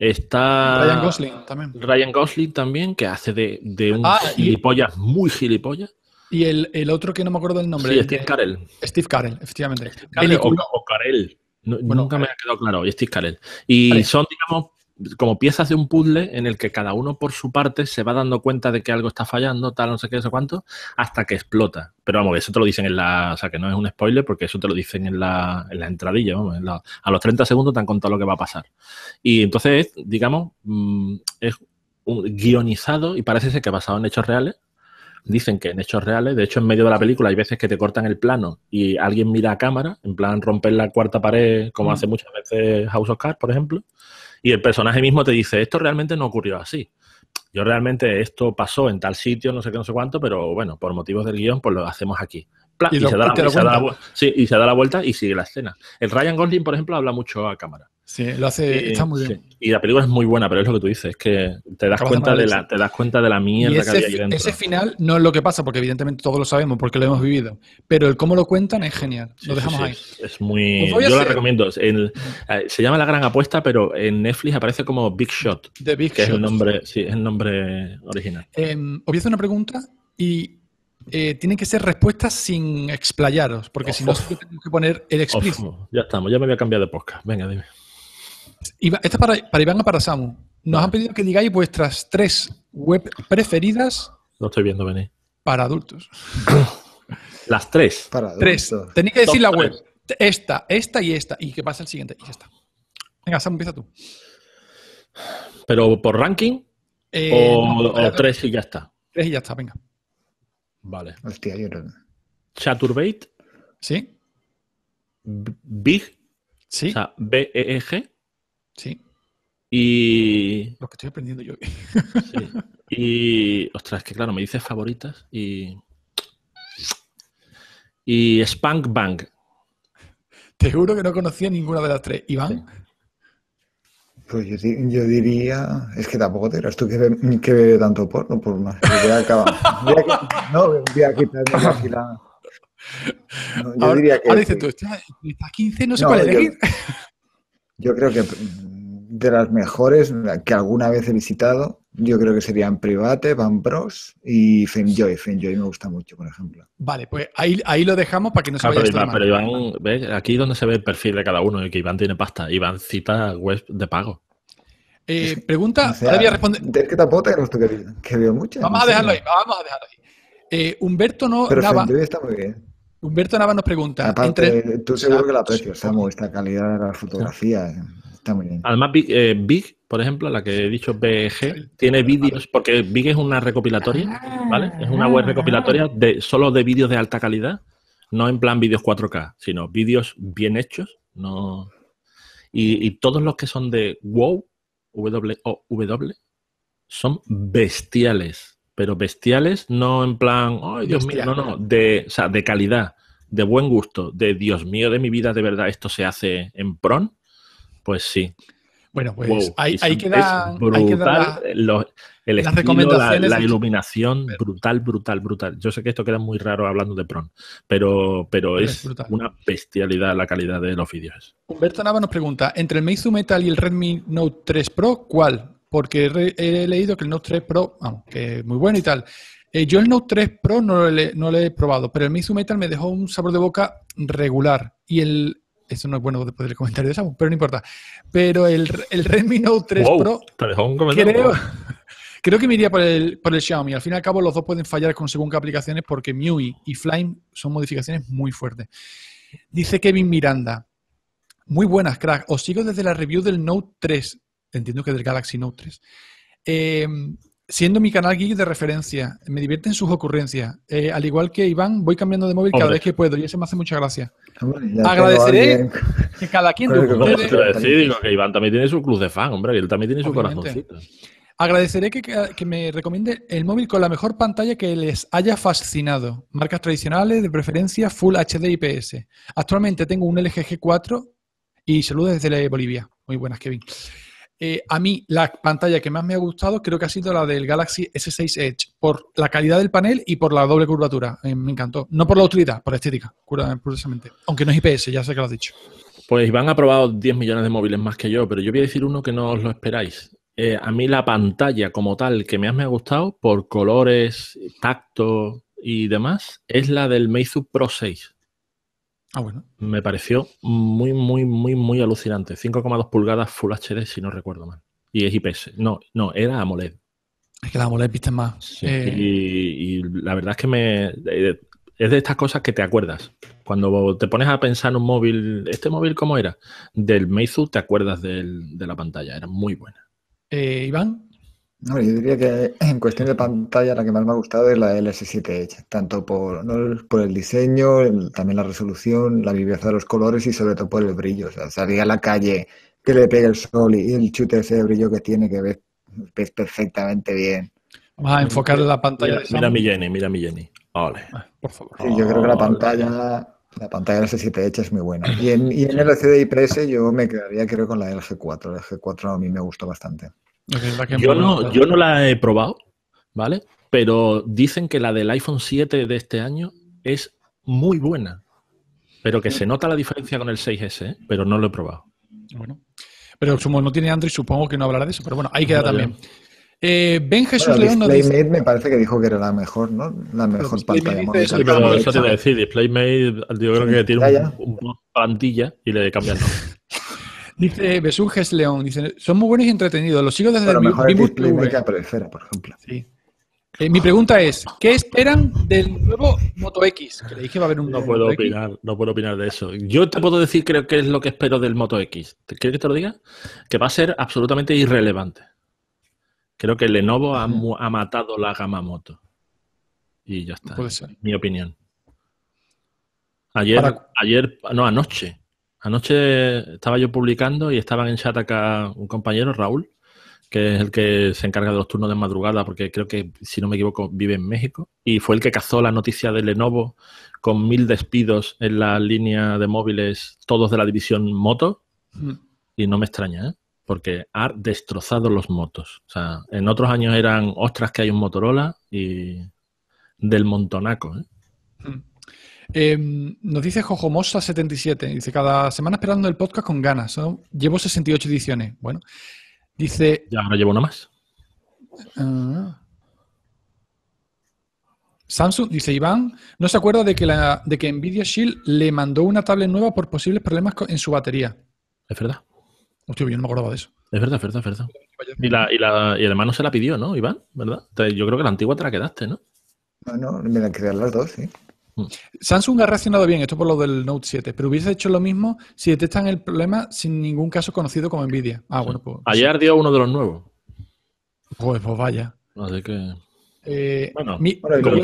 Está Ryan Gosling también. Ryan Gosling también, que hace de, de un ah, gilipollas muy gilipollas. Y el, el, otro que no me acuerdo del nombre. Sí, Steve Carell. Steve Carell, efectivamente. Carell o, Carell. bueno, nunca me ha eh, quedado claro. Steve Carell. Y son, digamos, como piezas de un puzzle en el que cada uno por su parte se va dando cuenta de que algo está fallando, tal, no sé qué, no sé cuánto, hasta que explota. Pero vamos, eso te lo dicen en la. O sea, que no es un spoiler porque eso te lo dicen en la, en la entradilla, a los 30 segundos te han contado lo que va a pasar. Y entonces, digamos, mm, es un guionizado y parece ser que basado en hechos reales, dicen que en hechos reales, de hecho en medio de la película hay veces que te cortan el plano y alguien mira a cámara, en plan romper la cuarta pared, como mm. hace muchas veces House of Cards, por ejemplo, y el personaje mismo te dice, esto realmente no ocurrió así. Yo realmente esto pasó en tal sitio, no sé qué, no sé cuánto, pero bueno, por motivos del guión, pues lo hacemos aquí. y, se da la, y se da la vuelta y sigue la escena. El Ryan Gosling, por ejemplo, habla mucho a cámara. Sí, lo hace, está muy bien. Y la película es muy buena, pero es lo que tú dices, es que te das, cuenta de, la, te das cuenta de la mierda ese, que había dentro. Ese final no es lo que pasa, porque evidentemente todos lo sabemos, porque lo hemos vivido, pero el cómo lo cuentan es genial, lo dejamos ahí. Es, muy... yo lo recomiendo. Eh, se llama La Gran Apuesta, pero en Netflix aparece como Big Shot, que es el nombre, sí, el nombre original. Eh, os voy a hacer una pregunta y eh, tienen que ser respuestas sin explayaros, porque si no, tenemos que poner el explícito. Ya estamos, ya me voy a cambiar de podcast. Venga, dime esta para, Iván o para Samu. Nos han pedido que digáis vuestras tres web preferidas. No estoy viendo Para adultos. Las tres. Para Tres. Tenéis que decir la web. Esta, esta y esta. Y que pasa el siguiente. Y ya está. Venga, Sam empieza tú. ¿Pero por ranking? Eh, o, tres y ya está. Tres y ya está, venga. Vale. Hostia, Sí. Big. Sí. O sea, B-E-E-G. Sí. Y. Lo que estoy aprendiendo yo. sí. Y. Ostras, que claro, me dices favoritas y. Y Spank Bank. Te juro que no conocía ninguna de las tres. ¿Iván? Pues yo, yo, diría, es que tampoco te dirás tú que, bebe, que tanto porno, por más. no, voy a quitarme la. No, yo diría que. Ahora dices tú, está 15, no sé puede cuál elegir. Yo creo que de las mejores que alguna vez he visitado, yo creo que serían Private, Van Bros y Fenjoy. Fenjoy me gusta mucho, por ejemplo. Vale, pues ahí, ahí lo dejamos para que no se vaya pero, Iván, pero Iván, ¿ves? Aquí donde se ve el perfil de cada uno, y que Iván tiene pasta. Iván cita web de pago. Eh, pregunta, o responder. Es que tampoco que, que veo mucho. Vamos a dejarlo ahí, vamos a dejarlo ahí. Eh, Humberto no Pero está muy bien. Humberto Nava nos pregunta. tú seguro ah, que la aprecias, Samu, esta calidad de la fotografía. Eh, está muy bien. Además, eh, Big, por ejemplo, la que he dicho BG, tiene vídeos, porque Big es una recopilatoria, ah, ¿vale? Es una web ah. recopilatoria de solo de vídeos de alta calidad, no en plan vídeos 4K, sino vídeos bien hechos, no. Y, y todos los que son de WOW, W, -O -W son bestiales pero bestiales, no en plan, ay Dios mío, no, no, de, o sea, de calidad, de buen gusto, de Dios mío, de mi vida, de verdad, esto se hace en PRON, pues sí. Bueno, pues hay, que dar, la, el la, iluminación, brutal, brutal, brutal. Yo sé que esto queda muy raro hablando de PRON, pero, pero es, una bestialidad la calidad de los vídeos. Humberto Nava nos pregunta, entre el Meizu Metal y el Redmi Note 3 Pro, ¿cuál? porque he, leído que el Note 3 Pro, vamos, que es muy bueno y tal. Eh, yo el Note 3 Pro no lo, he probado, pero el su Metal me dejó un sabor de boca regular. Y el. Eso no es bueno después del comentario de Samu, pero no importa. Pero el, el Redmi Note 3 Pro. Te dejó un comentario. Creo, Creo que me iría por el, el Xiaomi. Al fin y al cabo, los dos pueden fallar con según qué aplicaciones porque MIUI y Flyme son modificaciones muy fuertes. Dice Kevin Miranda. Muy buenas, crack. Os sigo desde la review del Note 3 entiendo que del Galaxy Note 3. Em, siendo mi canal geek de referencia, me divierten sus ocurrencias. Eh, al igual que Iván, voy cambiando de móvil cada vez que puedo y eso me hace mucha gracia. Agradeceré que cada quien Iván también tiene su club de fan, hombre, él también tiene su corazoncito. Agradeceré que, que, me recomiende el móvil con la mejor pantalla que les haya fascinado. Marcas tradicionales, de preferencia Full HD IPS. Actualmente tengo un LG G4 y saludos desde Bolivia. Muy buenas, Kevin. Eh, a mí, la pantalla que más me ha gustado creo que ha sido la del Galaxy S6 Edge, por la calidad del panel y por la doble curvatura. Eh, me encantó. No por la utilidad, por la estética, precisamente Aunque no es IPS, ya sé que lo has dicho. Pues Iván ha probado 10 millones de móviles más que yo, pero yo voy a decir uno que no os lo esperáis. Eh, a mí la pantalla como tal que más me ha gustado por colores, tacto y demás es la del Meizu Pro 6. Ah, bueno. Me pareció muy, muy, muy, muy alucinante. 5,2 pulgadas Full HD, si no recuerdo mal. Y es IPS. No, no, era AMOLED. Es que la AMOLED viste más. Eh, y, la verdad es que me. Eh, es de estas cosas que te acuerdas. Cuando te pones a pensar en un móvil, ¿este móvil cómo era? Del Meizu, te acuerdas de la pantalla. Era muy buena. Eh, Iván, no, yo diría que en cuestión de pantalla la que más me ha gustado es la LS7 Edge, tanto por, por el diseño, también la resolución, la viveza de los colores y sobre todo por el brillo. O sea, salir a la calle, que le pega el sol y el chute ese brillo que tiene, que ves, perfectamente bien. Vamos a enfocar la pantalla. Mira, mi Jenny, mira mi Jenny. Ole. Ah, por favor. yo creo que la pantalla la pantalla la 7 hecha es muy buena. Y en, y en el LCD IPS yo me quedaría creo con la LG 4 La lg 4 a mí me gustó bastante yo, no, yo no la he probado, ¿vale? Pero dicen que la del iPhone 7 de este año es muy buena. Pero que se nota la diferencia con el 6S, ¿eh? pero no lo he probado. Bueno. Pero sumo no tiene Android, supongo que no hablará de eso. Pero bueno, ahí queda también. Eh, ben Jesús León no dice... me parece que dijo que era la mejor, ¿no? La mejor pantalla pero eso te yo creo que tiene un, un, y le cambian. Dice Besujes León, dice, son muy buenos y entretenidos, los sigo desde mi, el mismo por ejemplo. Eh, mi pregunta es, ¿qué esperan del nuevo Moto X? le dije va a haber un no puedo opinar, No puedo opinar de eso. Yo te puedo decir creo que es lo que espero del Moto X. ¿Quieres que te lo diga? Que va a ser absolutamente irrelevante. Creo que Lenovo ha, ha matado la gama Moto. Y ya está. Mi opinión. Ayer, ayer, no, anoche, Anoche estaba yo publicando y estaban en chat acá un compañero, Raúl, que es el que se encarga de los turnos de madrugada, porque creo que, si no me equivoco, vive en México, y fue el que cazó la noticia de Lenovo con mil despidos en la línea de móviles, todos de la división moto, mm. y no me extraña, ¿eh? porque ha destrozado los motos. O sea, en otros años eran ostras que hay un Motorola y del montonaco, ¿eh? Em, nos dice Jojomosa77, dice, cada semana esperando el podcast con ganas. Llevo 68 ediciones. Bueno, dice... Ya ahora llevo una más. Ah. Samsung, dice Iván, no se acuerda de que, la, de que Nvidia Shield le mandó una tablet nueva por posibles problemas en su batería. Es verdad. Hostia, yo no me acordaba de eso. Es verdad, es verdad, es verdad. Y, la, y, la, y el hermano se la pidió, ¿no, Iván? ¿Verdad? Yo creo que la antigua te la quedaste, ¿no? No, no, me la quedé las dos, sí. Mm. Samsung ha reaccionado bien, esto por lo del Note 7, pero hubiese hecho lo mismo si detectan el problema sin ningún caso conocido como Nvidia. Ah, bueno, pues. Ayer dio uno de los nuevos. Pues, pues vaya. Así que. Eh, bueno, como,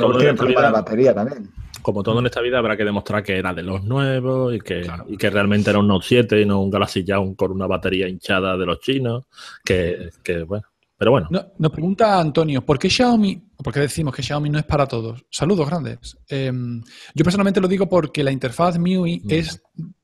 todo en esta vida, habrá que demostrar que era de los nuevos y que, realmente era un Note 7 y no un Galaxy con una batería hinchada de los chinos. Que, bueno. Pero bueno. nos pregunta Antonio, ¿por qué Xiaomi por qué decimos que Xiaomi no es para todos? Saludos grandes. Em, yo personalmente lo digo porque la interfaz MIUI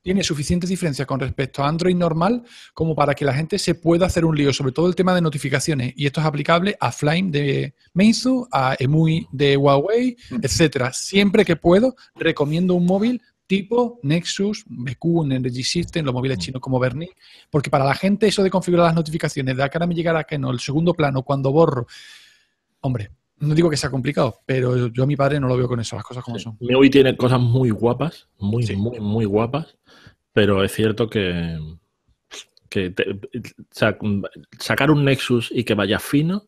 tiene suficientes diferencias con respecto a Android normal como para que la gente se pueda hacer un lío, sobre todo el tema de notificaciones. Y esto es aplicable a Flame de Meizu, a EMUI de Huawei, mm. etcétera. Siempre que puedo, recomiendo un móvil tipo Nexus, BQ, Energy System, los móviles mm. chinos como Bernie, porque para la gente eso de configurar las notificaciones, de acá me llegará que no, el segundo plano, cuando borro, hombre, no digo que sea complicado, pero yo a mi padre no lo veo con eso, las cosas como son. Mi hoy tiene cosas muy guapas, muy, muy, muy guapas, pero es cierto que, sacar un Nexus y que vaya fino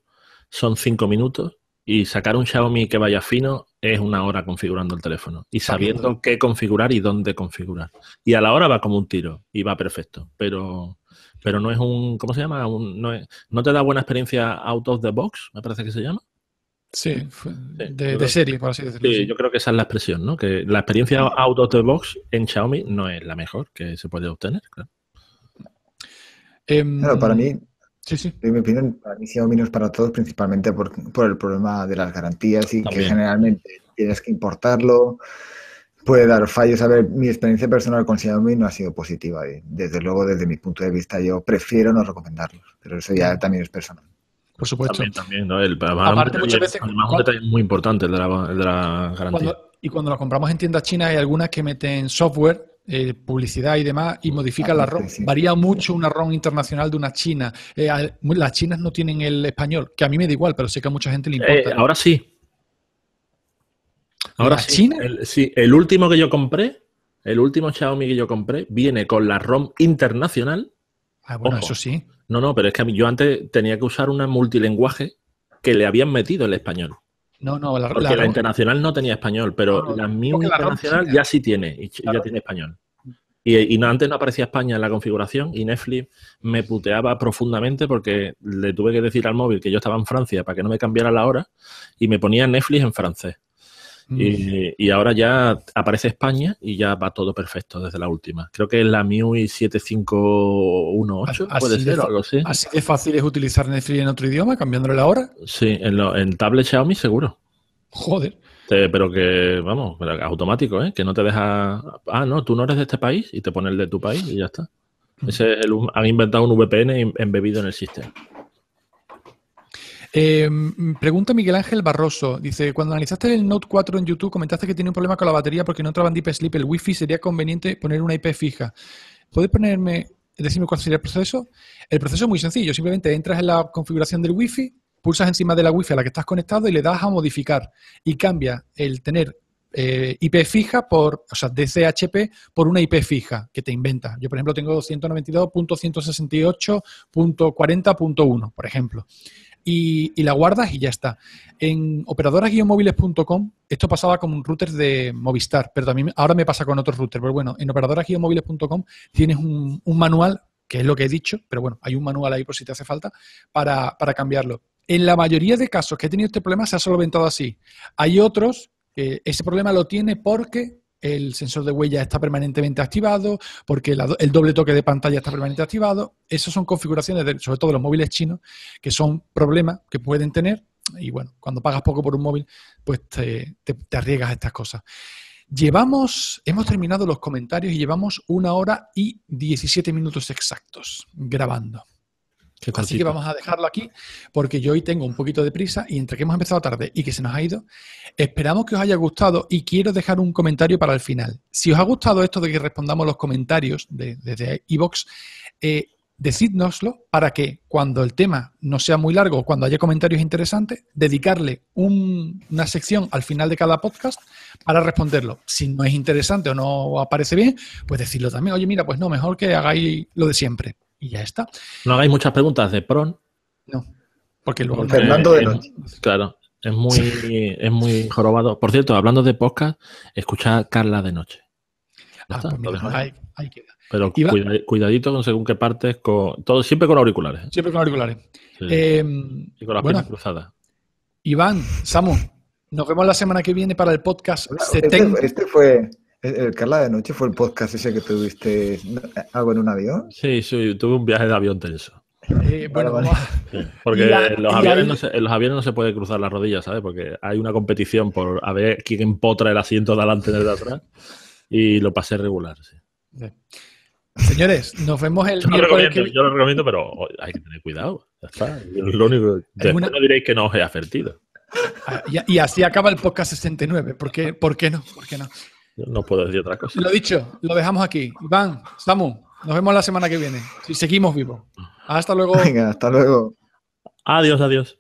son cinco minutos y sacar un Xiaomi que vaya fino es una hora configurando el teléfono y sabiendo qué configurar y dónde configurar. Y a la hora va como un tiro y va perfecto, pero pero no es un, ¿cómo se llama? no, no te da buena experiencia out of the box, me parece que se llama. Sí, de, serie, por así decirlo. Sí, yo creo que esa es la expresión, ¿no? Que la experiencia out of the box en Xiaomi no es la mejor que se puede obtener, claro. Em, claro, para mí, sí, sí. En mi opinión, para Xiaomi no es para todos, principalmente por, el problema de las garantías y que generalmente tienes que importarlo, puede dar fallos. A ver, mi experiencia personal con Xiaomi no ha sido positiva y desde luego, desde mi punto de vista, yo prefiero no recomendarlos, pero eso ya también es personal por supuesto. También, Aparte, muchas veces. Además, un detalle muy importante el de la, de la garantía. y cuando la compramos en tiendas chinas, hay algunas que meten software eh, publicidad y demás, y ah, modifican la ROM. Varía mucho una ROM internacional de una china. Eh, las chinas no tienen el español, que a mí me da igual, pero sé que a mucha gente le eh, importa. ahora sí. Ahora sí. China? El, sí, el último que yo compré, el último Xiaomi que yo compré, viene con la ROM internacional. Ah, bueno, eso sí. No, no, pero es que yo antes tenía que usar un multilenguaje que le habían metido el español. No, no, la, la, internacional no tenía español, pero la mía internacional ya sí tiene, y ya tiene español. Y, y no, antes no aparecía España en la configuración y Netflix me puteaba profundamente porque le tuve que decir al móvil que yo estaba en Francia para que no me cambiara la hora y me ponía Netflix en francés. Mm. Eh, y, ahora ya aparece España y ya va todo perfecto desde la última. Creo que es la MIUI 7518, puede ser, o algo así. ¿Así fácil es utilizar Netflix en otro idioma, cambiándole la hora? Sí, en, tablet Xiaomi seguro. Joder. pero que, vamos, automático, ¿eh? Que no te deja. Ah, no, tú no eres de este país y te pone el de tu país y ya está. Mm. Ese han inventado un VPN embebido en el sistema. Eh, pregunta Miguel Ángel Barroso. Dice, cuando analizaste el Note 4 en YouTube comentaste que tiene un problema con la batería porque no entraba en Deep Sleep el Wi-Fi. Sería conveniente poner una IP fija. ¿Puedes ponerme, decirme cuál sería el proceso? El proceso es muy sencillo. Simplemente entras en la configuración del Wi-Fi, pulsas encima de la Wi-Fi a la que estás conectado y le das a modificar. Y cambia el tener eh, IP fija por, o sea, DCHP por una IP fija que te inventa. Yo, por ejemplo, tengo 192.168.40.1, por ejemplo y, la guardas y ya está. En operadoras esto pasaba con un router de Movistar, pero también ahora me pasa con otros routers. Pero bueno, en operadoras tienes un, manual, que es lo que he dicho, pero bueno, hay un manual ahí por si te hace falta, para, para cambiarlo. En la mayoría de casos que he tenido este problema se ha solventado así. Hay otros que ese problema lo tiene porque el sensor de huella está permanentemente activado, porque el doble toque de pantalla está permanentemente activado. Esas son configuraciones, de, sobre todo de los móviles chinos, que son problemas que pueden tener. Y bueno, cuando pagas poco por un móvil, pues te, te arriesgas a estas cosas. Llevamos, hemos terminado los comentarios y llevamos una hora y 17 minutos exactos grabando. Así que vamos a dejarlo aquí porque yo hoy tengo un poquito de prisa y entre que hemos empezado tarde y que se nos ha ido, esperamos que os haya gustado y quiero dejar un comentario para el final. Si os ha gustado esto de que respondamos los comentarios desde iVox, eh, de, para que cuando el tema no sea muy largo, cuando haya comentarios interesantes, dedicarle una sección al final de cada podcast para responderlo. Si no es interesante o no aparece bien, pues decirlo también, oye, mira, pues no, mejor que hagáis lo de siempre y ya está. No hagáis muchas preguntas de PRON. No. Porque luego. Fernando de noche. Claro, es muy, es muy jorobado. Por cierto, hablando de podcast, escucha Carla de noche. Ah, pues Pero cuidadito con según qué partes, todo, siempre con auriculares. ¿eh? Siempre con auriculares. Em, y con las piernas cruzadas. Iván, Samu, nos vemos la semana que viene para el podcast. Este, este fue el Carla de Noche fue el podcast ese que tuviste eh, algo en un avión. Sí, sí, tuve un viaje de avión tenso. Eh, bueno, Porque en, los aviones no se, puede cruzar las rodillas, ¿sabes? Porque hay una competición por a ver quién empotra el asiento de adelante en el de atrás. Y lo pasé regular, sí. Señores, nos vemos el yo lo, yo lo recomiendo, pero hay que tener cuidado. Ya Lo único, no diréis que no os he advertido. Ah, y, así acaba el podcast 69. ¿Por por qué no? ¿Por qué no? No puedo decir otra cosa. Lo dicho, lo dejamos aquí. Iván, Samu, nos vemos la semana que viene. Si seguimos vivos. Hasta luego. Venga, hasta luego. Adiós, adiós.